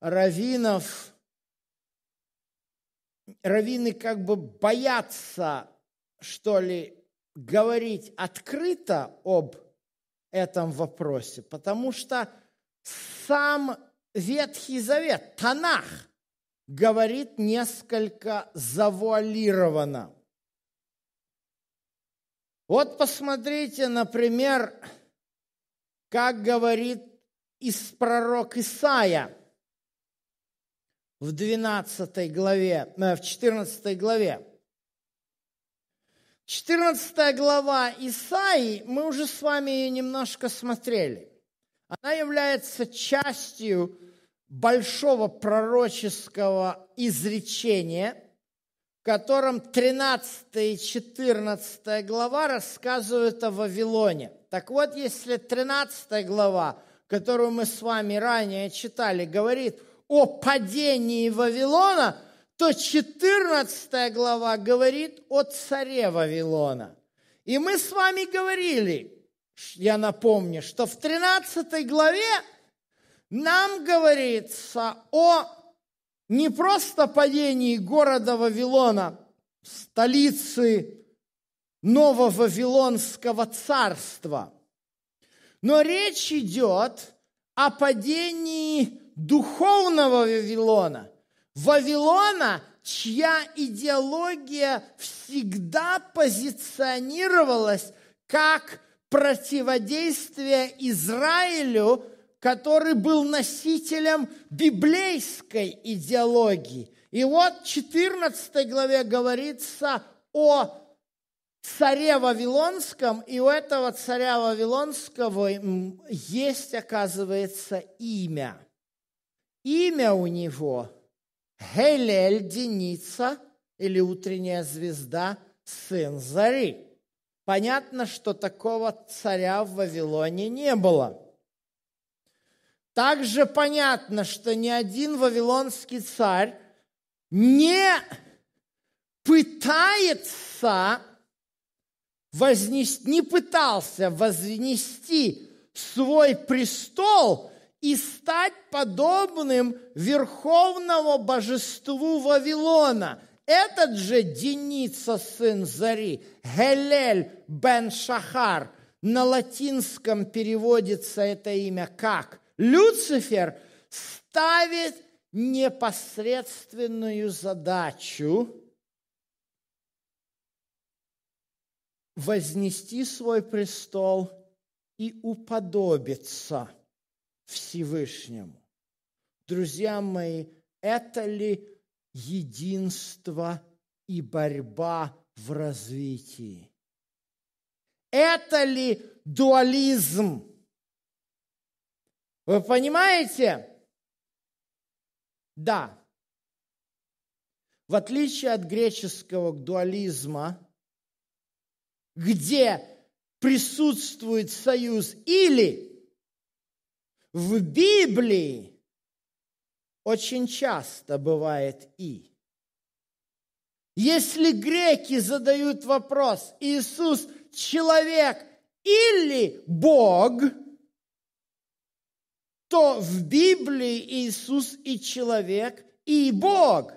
раввинов раввины как бы боятся, что ли, говорить открыто об этом вопросе, потому что сам Ветхий Завет, Танах, говорит несколько завуалированно. Вот посмотрите, например, как говорит из пророк Исаия – в 12 главе, э, в 14 главе. 14 глава Исаи, мы уже с вами ее немножко смотрели. Она является частью большого пророческого изречения, в котором 13 и 14 глава рассказывают о Вавилоне. Так вот, если 13 глава, которую мы с вами ранее читали, говорит – о падении Вавилона, то 14 глава говорит о царе Вавилона. И мы с вами говорили, я напомню, что в 13 главе нам говорится о не просто падении города Вавилона, столицы нового Вавилонского царства, но речь идет о падении духовного Вавилона, Вавилона, чья идеология всегда позиционировалась как противодействие Израилю, который был носителем библейской идеологии. И вот в 14 главе говорится о царе Вавилонском, и у этого царя Вавилонского есть, оказывается, имя – Имя у него Гелель Деница или утренняя звезда, сын Зари. Понятно, что такого царя в Вавилоне не было. Также понятно, что ни один вавилонский царь не пытается вознести, не пытался вознести свой престол и стать подобным верховному божеству Вавилона. Этот же Деница, сын Зари, Гелель бен Шахар, на латинском переводится это имя как Люцифер, ставит непосредственную задачу вознести свой престол и уподобиться – Всевышнему. Друзья мои, это ли единство и борьба в развитии? Это ли дуализм? Вы понимаете? Да. В отличие от греческого дуализма, где присутствует союз или – в Библии очень часто бывает «и». Если греки задают вопрос, Иисус человек или Бог, то в Библии Иисус и человек, и Бог.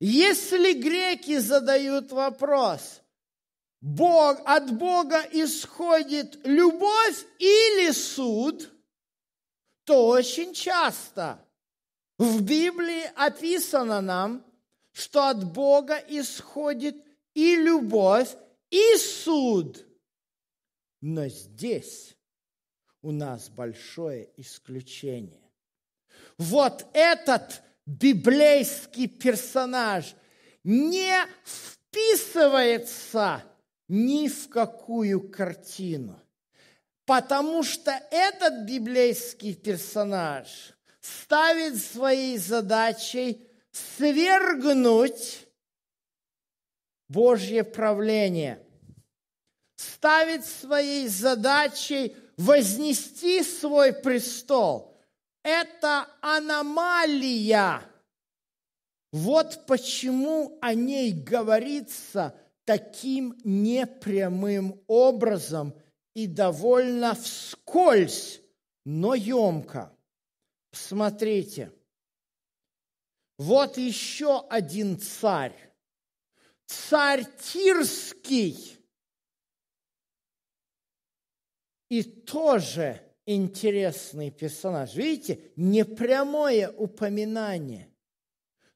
Если греки задают вопрос, Бог, от Бога исходит любовь или суд – то очень часто в Библии описано нам, что от Бога исходит и любовь, и суд. Но здесь у нас большое исключение. Вот этот библейский персонаж не вписывается ни в какую картину. Потому что этот библейский персонаж ставит своей задачей свергнуть Божье правление, ставит своей задачей вознести свой престол. Это аномалия. Вот почему о ней говорится таким непрямым образом – и довольно вскользь, но емко. Смотрите, вот еще один царь, царь Тирский, и тоже интересный персонаж. Видите, не прямое упоминание,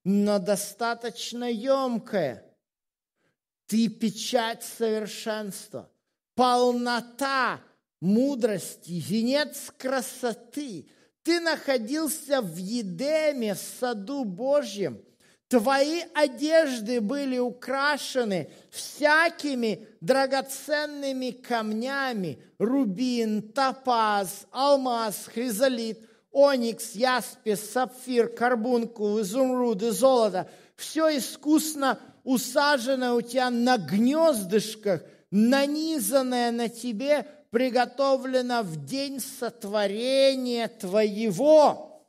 но достаточно емкое. Ты печать совершенства – полнота мудрости, венец красоты. Ты находился в Едеме, в саду Божьем. Твои одежды были украшены всякими драгоценными камнями – рубин, топаз, алмаз, хризолит, оникс, яспис, сапфир, карбункул, изумруд и золото. Все искусно усажено у тебя на гнездышках – нанизанное на тебе, приготовлено в день сотворения твоего.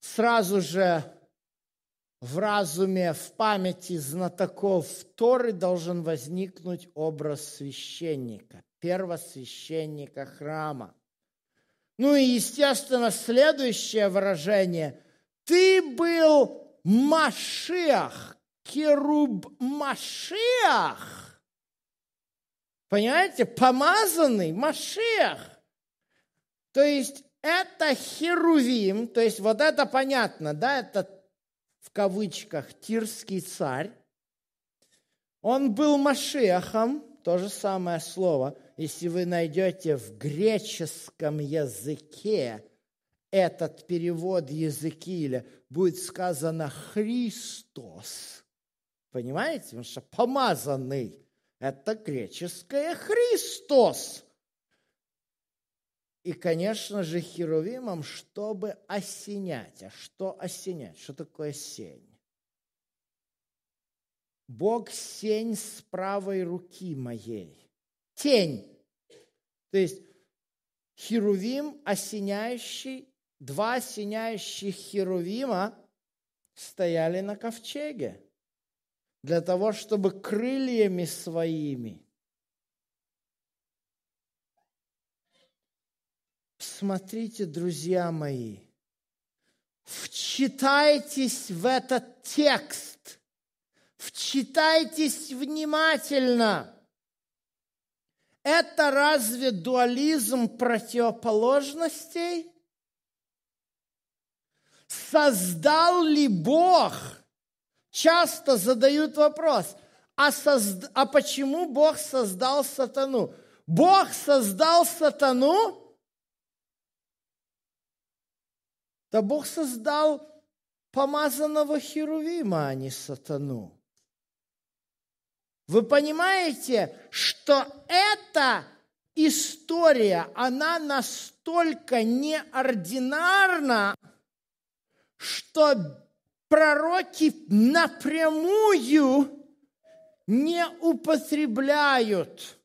Сразу же в разуме, в памяти знатоков Торы должен возникнуть образ священника, первосвященника храма. Ну и, естественно, следующее выражение – ты был Машиах, Керуб Машех. Понимаете? Помазанный Машех. То есть это Херувим, то есть вот это понятно, да, это в кавычках тирский царь. Он был Машехом, то же самое слово. Если вы найдете в греческом языке этот перевод языкиля, будет сказано «Христос». Понимаете? Потому что помазанный – это греческое «Христос». И, конечно же, херувимом, чтобы осенять. А что осенять? Что такое сень? Бог сень с правой руки моей. Тень. То есть херувим, осеняющий, два осеняющих херувима стояли на ковчеге для того, чтобы крыльями своими Смотрите, друзья мои, вчитайтесь в этот текст, вчитайтесь внимательно. Это разве дуализм противоположностей? Создал ли Бог – часто задают вопрос, а, созд... а почему Бог создал сатану? Бог создал сатану? Да Бог создал помазанного Херувима, а не сатану. Вы понимаете, что эта история, она настолько неординарна, что пророки напрямую не употребляют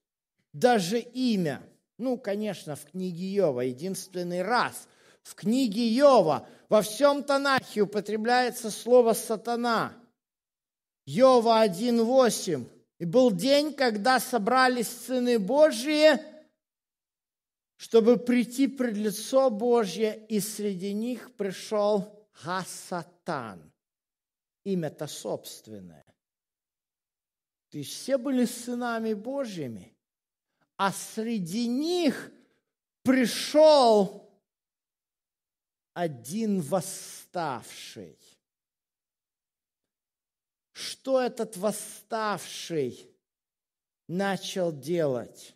даже имя. Ну, конечно, в книге Йова единственный раз. В книге Йова во всем Танахе употребляется слово «сатана». Йова 1.8. «И был день, когда собрались сыны Божьи, чтобы прийти пред лицо Божье, и среди них пришел Гасатан» имя-то собственное. То есть все были сынами Божьими, а среди них пришел один восставший. Что этот восставший начал делать?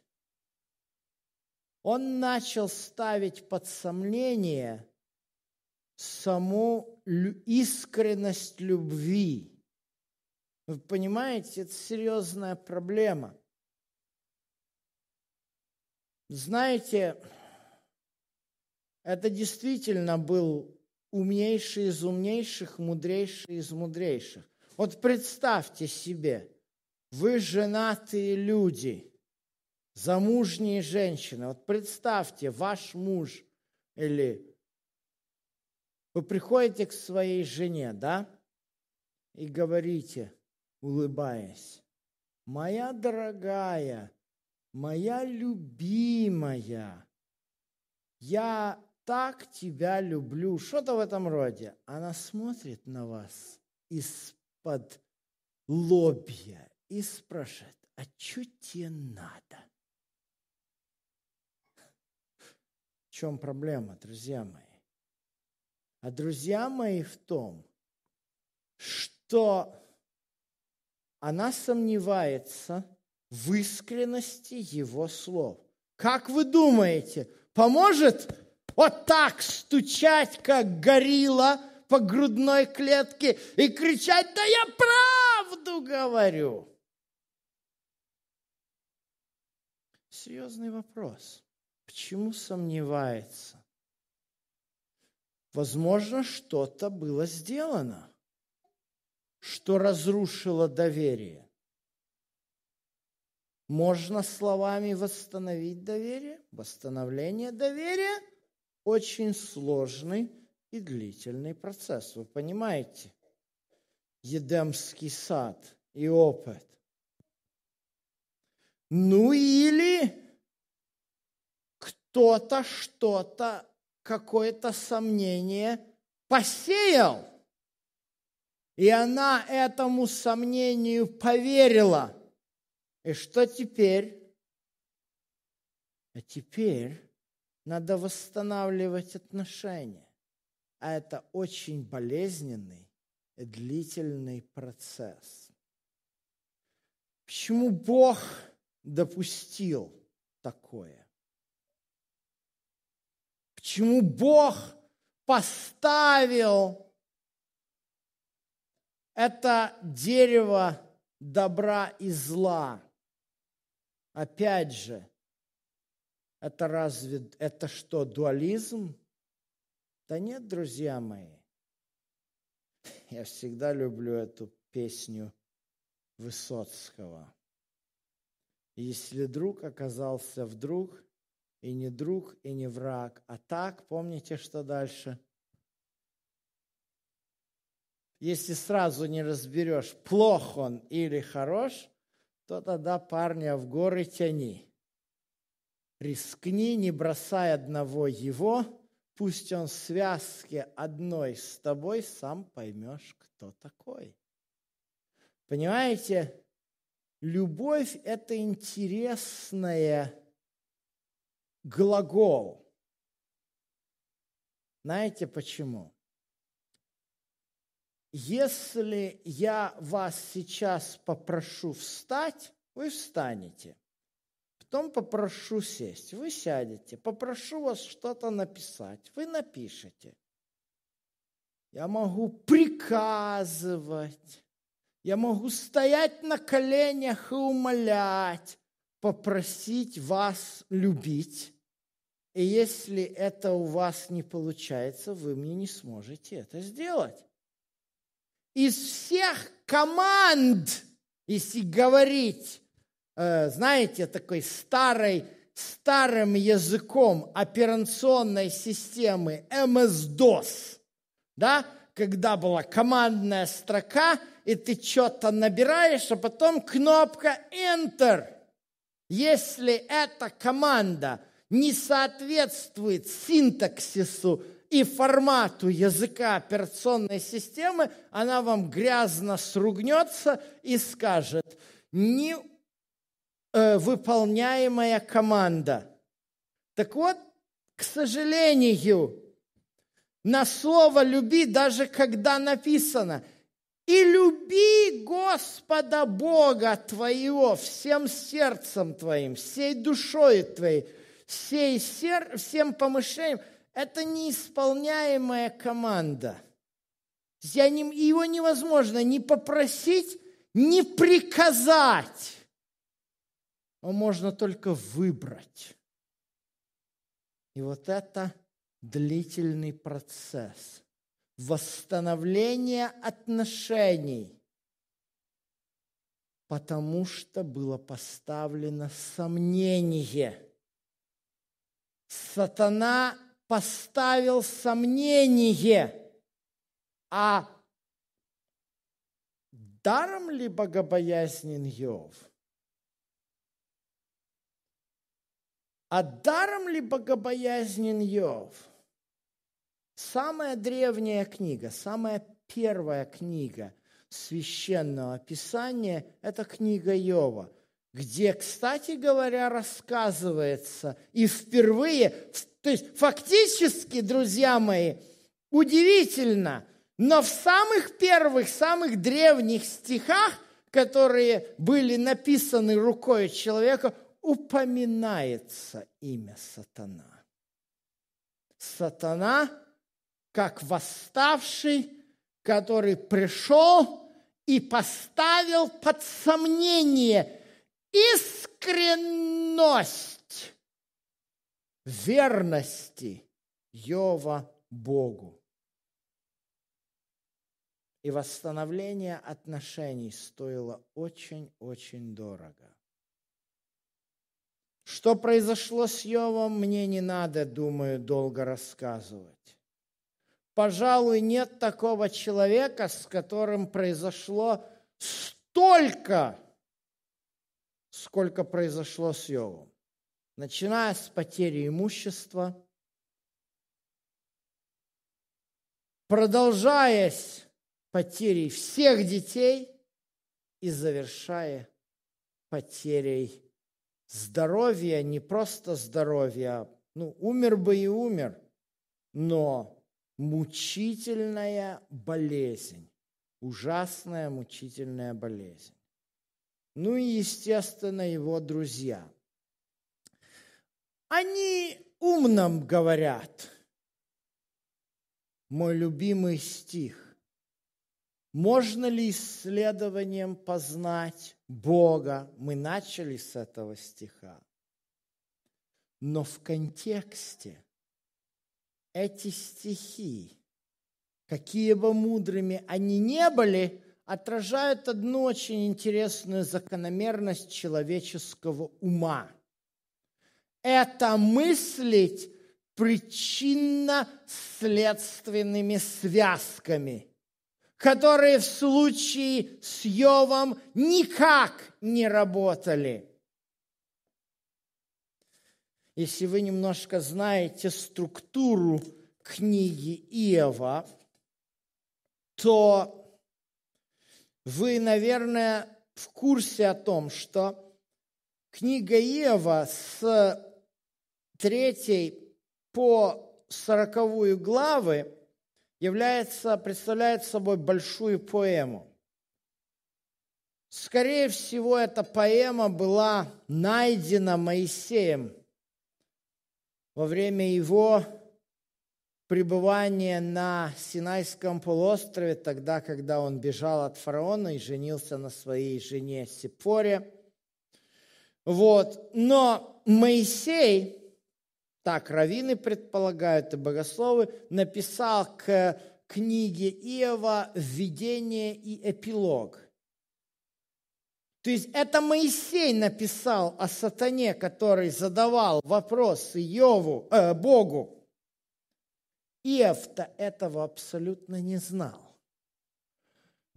Он начал ставить под сомнение саму искренность любви. Вы понимаете, это серьезная проблема. Знаете, это действительно был умнейший из умнейших, мудрейший из мудрейших. Вот представьте себе, вы женатые люди, замужние женщины. Вот представьте, ваш муж или вы приходите к своей жене, да, и говорите, улыбаясь, «Моя дорогая, моя любимая, я так тебя люблю». Что-то в этом роде. Она смотрит на вас из-под лобья и спрашивает, «А что тебе надо?» В чем проблема, друзья мои? А друзья мои в том, что она сомневается в искренности его слов. Как вы думаете, поможет вот так стучать, как горилла по грудной клетке и кричать, да я правду говорю? Серьезный вопрос. Почему сомневается? Возможно, что-то было сделано, что разрушило доверие. Можно словами восстановить доверие. Восстановление доверия – очень сложный и длительный процесс, вы понимаете. Едемский сад и опыт. Ну или кто-то что-то какое-то сомнение посеял. И она этому сомнению поверила. И что теперь? А теперь надо восстанавливать отношения. А это очень болезненный и длительный процесс. Почему Бог допустил такое? чему Бог поставил это дерево добра и зла. Опять же, это разве, это что, дуализм? Да нет, друзья мои. Я всегда люблю эту песню Высоцкого. Если друг оказался вдруг и не друг, и не враг. А так, помните, что дальше? Если сразу не разберешь, плох он или хорош, то тогда парня в горы тяни. Рискни, не бросай одного его, пусть он в связке одной с тобой, сам поймешь, кто такой. Понимаете, любовь – это интересная глагол. Знаете почему? Если я вас сейчас попрошу встать, вы встанете. Потом попрошу сесть, вы сядете. Попрошу вас что-то написать, вы напишете. Я могу приказывать. Я могу стоять на коленях и умолять попросить вас любить, и если это у вас не получается, вы мне не сможете это сделать. Из всех команд, если говорить, э, знаете, такой старой, старым языком операционной системы MS-DOS, да, когда была командная строка, и ты что-то набираешь, а потом кнопка Enter – если эта команда не соответствует синтаксису и формату языка операционной системы, она вам грязно сругнется и скажет «не э, выполняемая команда». Так вот, к сожалению, на слово «люби» даже когда написано – и люби Господа Бога твоего всем сердцем твоим, всей душой твоей, всей сер... всем помышлением. Это неисполняемая команда. Я не... Его невозможно ни попросить, ни приказать. Его можно только выбрать. И вот это длительный процесс – восстановление отношений, потому что было поставлено сомнение. Сатана поставил сомнение, а даром ли богобоязнен Иов? А даром ли богобоязнен Иов? Самая древняя книга, самая первая книга священного писания – это книга Иова, где, кстати говоря, рассказывается и впервые, то есть фактически, друзья мои, удивительно, но в самых первых, самых древних стихах, которые были написаны рукой человека, упоминается имя сатана. Сатана как восставший, который пришел и поставил под сомнение искренность верности Йова Богу и восстановление отношений стоило очень-очень дорого. Что произошло с Йовом, мне не надо, думаю, долго рассказывать пожалуй, нет такого человека, с которым произошло столько, сколько произошло с Йовом. Начиная с потери имущества, продолжаясь потерей всех детей и завершая потерей здоровья, не просто здоровья, ну, умер бы и умер, но мучительная болезнь, ужасная мучительная болезнь. Ну и, естественно, его друзья. Они умным говорят. Мой любимый стих. Можно ли исследованием познать Бога? Мы начали с этого стиха. Но в контексте – эти стихи, какие бы мудрыми они не были, отражают одну очень интересную закономерность человеческого ума. Это мыслить причинно-следственными связками, которые в случае с Йовом никак не работали – если вы немножко знаете структуру книги Иова, то вы, наверное, в курсе о том, что книга Иова с третьей по сороковую главы является, представляет собой большую поэму. Скорее всего, эта поэма была найдена Моисеем – во время его пребывания на Синайском полуострове, тогда, когда он бежал от фараона и женился на своей жене Сипоре. Вот. Но Моисей, так раввины предполагают и богословы, написал к книге Иова «Введение и эпилог». То есть это Моисей написал о сатане, который задавал вопрос Иову, э, Богу. Иов-то этого абсолютно не знал.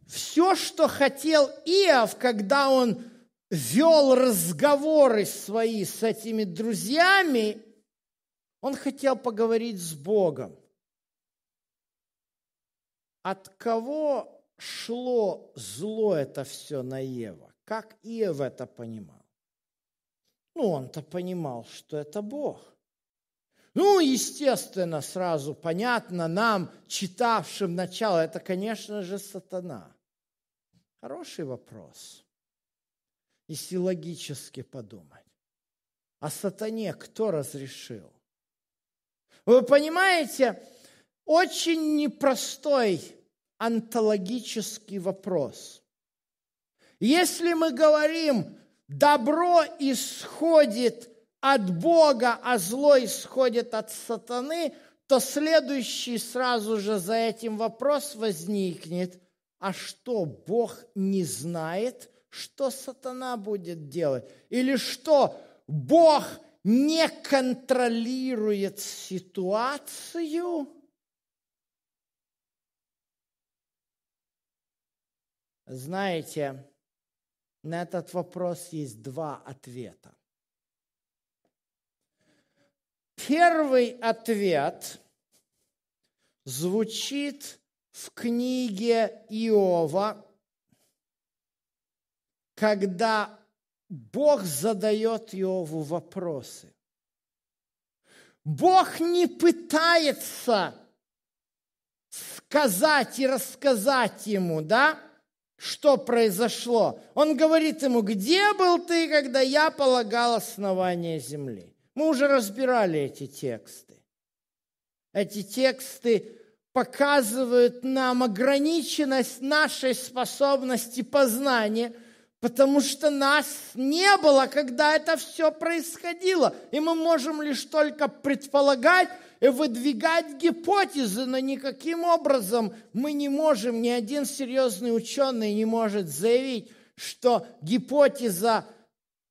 Все, что хотел Иов, когда он вел разговоры свои с этими друзьями, он хотел поговорить с Богом. От кого шло зло это все на Ева? как Иов это понимал? Ну, он-то понимал, что это Бог. Ну, естественно, сразу понятно нам, читавшим начало, это, конечно же, сатана. Хороший вопрос, если логически подумать. А сатане кто разрешил? Вы понимаете, очень непростой антологический вопрос – если мы говорим, добро исходит от Бога, а зло исходит от сатаны, то следующий сразу же за этим вопрос возникнет, а что Бог не знает, что сатана будет делать? Или что Бог не контролирует ситуацию? Знаете, на этот вопрос есть два ответа. Первый ответ звучит в книге Иова, когда Бог задает Иову вопросы. Бог не пытается сказать и рассказать ему, да? что произошло. Он говорит ему, где был ты, когда я полагал основание земли? Мы уже разбирали эти тексты. Эти тексты показывают нам ограниченность нашей способности познания, потому что нас не было, когда это все происходило. И мы можем лишь только предполагать, выдвигать гипотезы, но никаким образом мы не можем, ни один серьезный ученый не может заявить, что гипотеза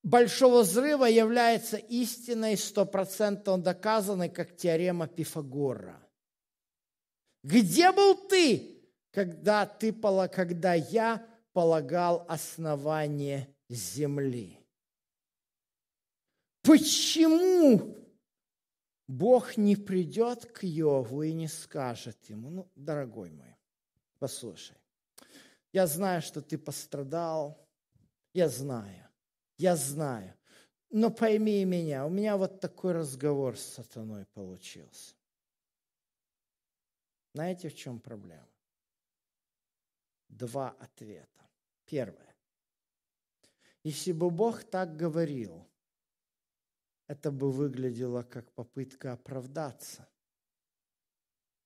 большого взрыва является истиной, стопроцентно доказанной, как теорема Пифагора. Где был ты, когда, ты, когда я полагал основание земли? Почему Бог не придет к Иову и не скажет ему, ну, дорогой мой, послушай, я знаю, что ты пострадал, я знаю, я знаю, но пойми меня, у меня вот такой разговор с сатаной получился. Знаете, в чем проблема? Два ответа. Первое. Если бы Бог так говорил – это бы выглядело как попытка оправдаться.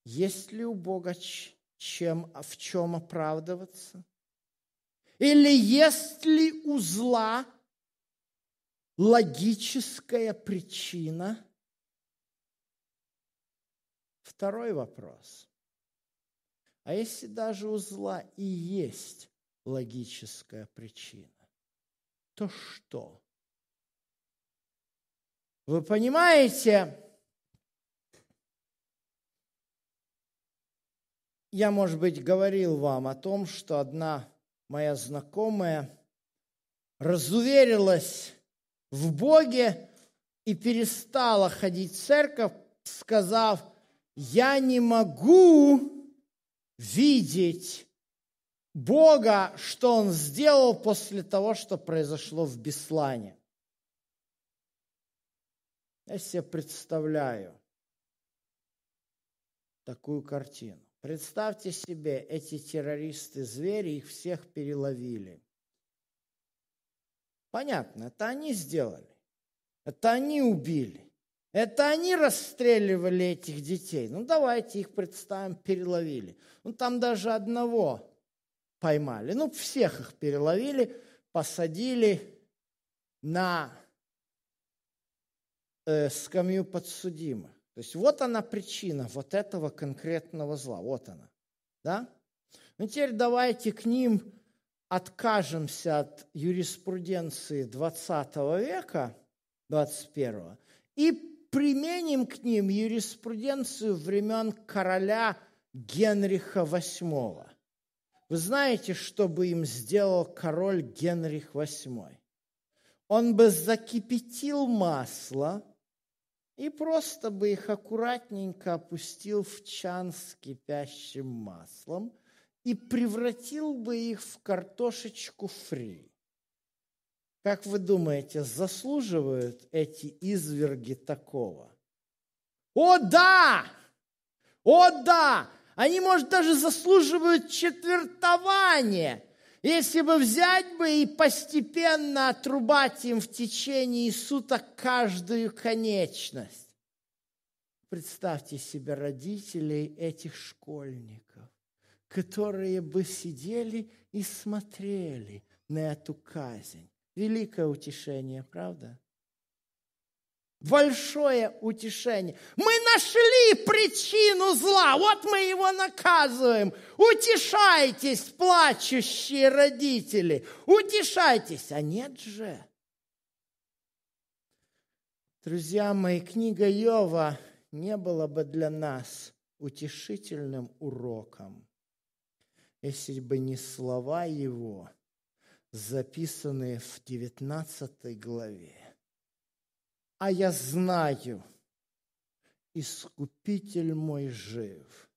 Есть ли у Бога чем, а в чем оправдываться? Или есть ли у зла логическая причина? Второй вопрос. А если даже у зла и есть логическая причина, то что? Вы понимаете, я, может быть, говорил вам о том, что одна моя знакомая разуверилась в Боге и перестала ходить в церковь, сказав, я не могу видеть Бога, что Он сделал после того, что произошло в Беслане. Я себе представляю такую картину. Представьте себе, эти террористы-звери, их всех переловили. Понятно, это они сделали. Это они убили. Это они расстреливали этих детей. Ну, давайте их представим, переловили. Ну, там даже одного поймали. Ну, всех их переловили, посадили на Э, скамью подсудимых. То есть вот она причина вот этого конкретного зла, вот она. Да? Ну теперь давайте к ним откажемся от юриспруденции 20 века, 21 и применим к ним юриспруденцию времен короля Генриха VIII. Вы знаете, что бы им сделал король Генрих VIII? Он бы закипятил масло, и просто бы их аккуратненько опустил в чан с кипящим маслом и превратил бы их в картошечку фри. Как вы думаете, заслуживают эти изверги такого? О да! О да! Они, может, даже заслуживают четвертования – если бы взять бы и постепенно отрубать им в течение суток каждую конечность. Представьте себе родителей этих школьников, которые бы сидели и смотрели на эту казнь. Великое утешение, правда? Большое утешение. Мы нашли причину зла, вот мы его наказываем. Утешайтесь, плачущие родители, утешайтесь. А нет же. Друзья мои, книга Йова не была бы для нас утешительным уроком, если бы не слова его, записанные в 19 главе а я знаю, Искупитель мой жив.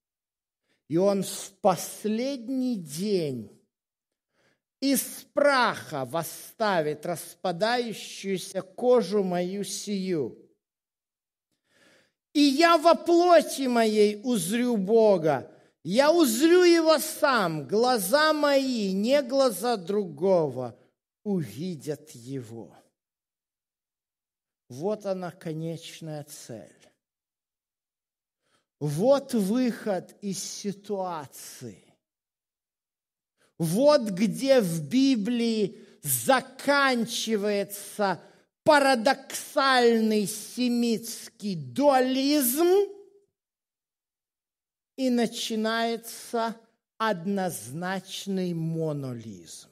И он в последний день из праха восставит распадающуюся кожу мою сию. И я во плоти моей узрю Бога, я узрю Его сам, глаза мои, не глаза другого, увидят Его. Вот она конечная цель. Вот выход из ситуации. Вот где в Библии заканчивается парадоксальный семитский дуализм и начинается однозначный монолизм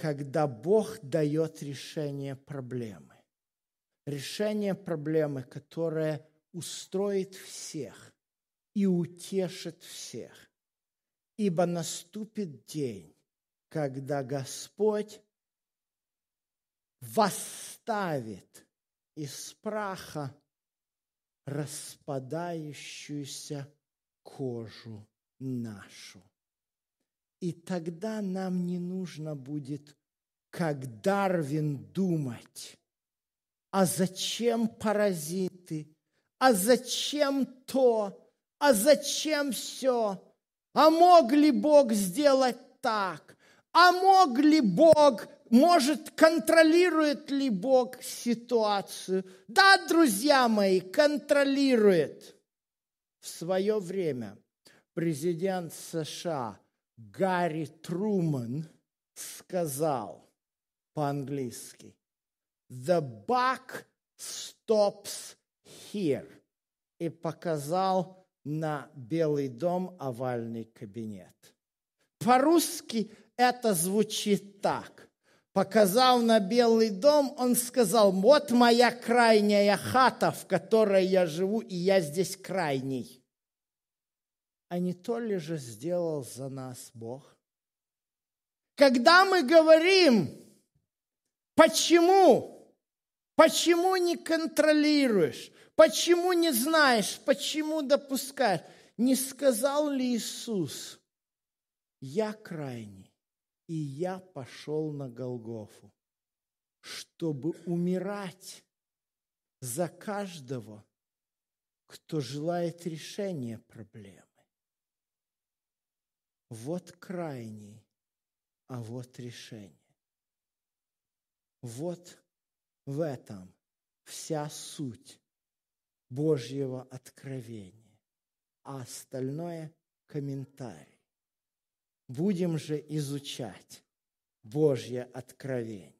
когда Бог дает решение проблемы. Решение проблемы, которое устроит всех и утешит всех. Ибо наступит день, когда Господь восставит из праха распадающуюся кожу нашу и тогда нам не нужно будет, как Дарвин, думать, а зачем паразиты, а зачем то, а зачем все, а мог ли Бог сделать так, а мог ли Бог может, контролирует ли Бог ситуацию? Да, друзья мои, контролирует. В свое время президент США Гарри Труман сказал по-английски, «The buck stops here» и показал на Белый дом овальный кабинет. По-русски это звучит так. Показал на Белый дом, он сказал, вот моя крайняя хата, в которой я живу, и я здесь крайний а не то ли же сделал за нас Бог? Когда мы говорим, почему, почему не контролируешь, почему не знаешь, почему допускаешь, не сказал ли Иисус, я крайний, и я пошел на Голгофу, чтобы умирать за каждого, кто желает решения проблем. Вот крайний, а вот решение. Вот в этом вся суть Божьего откровения, а остальное – комментарий. Будем же изучать Божье откровение.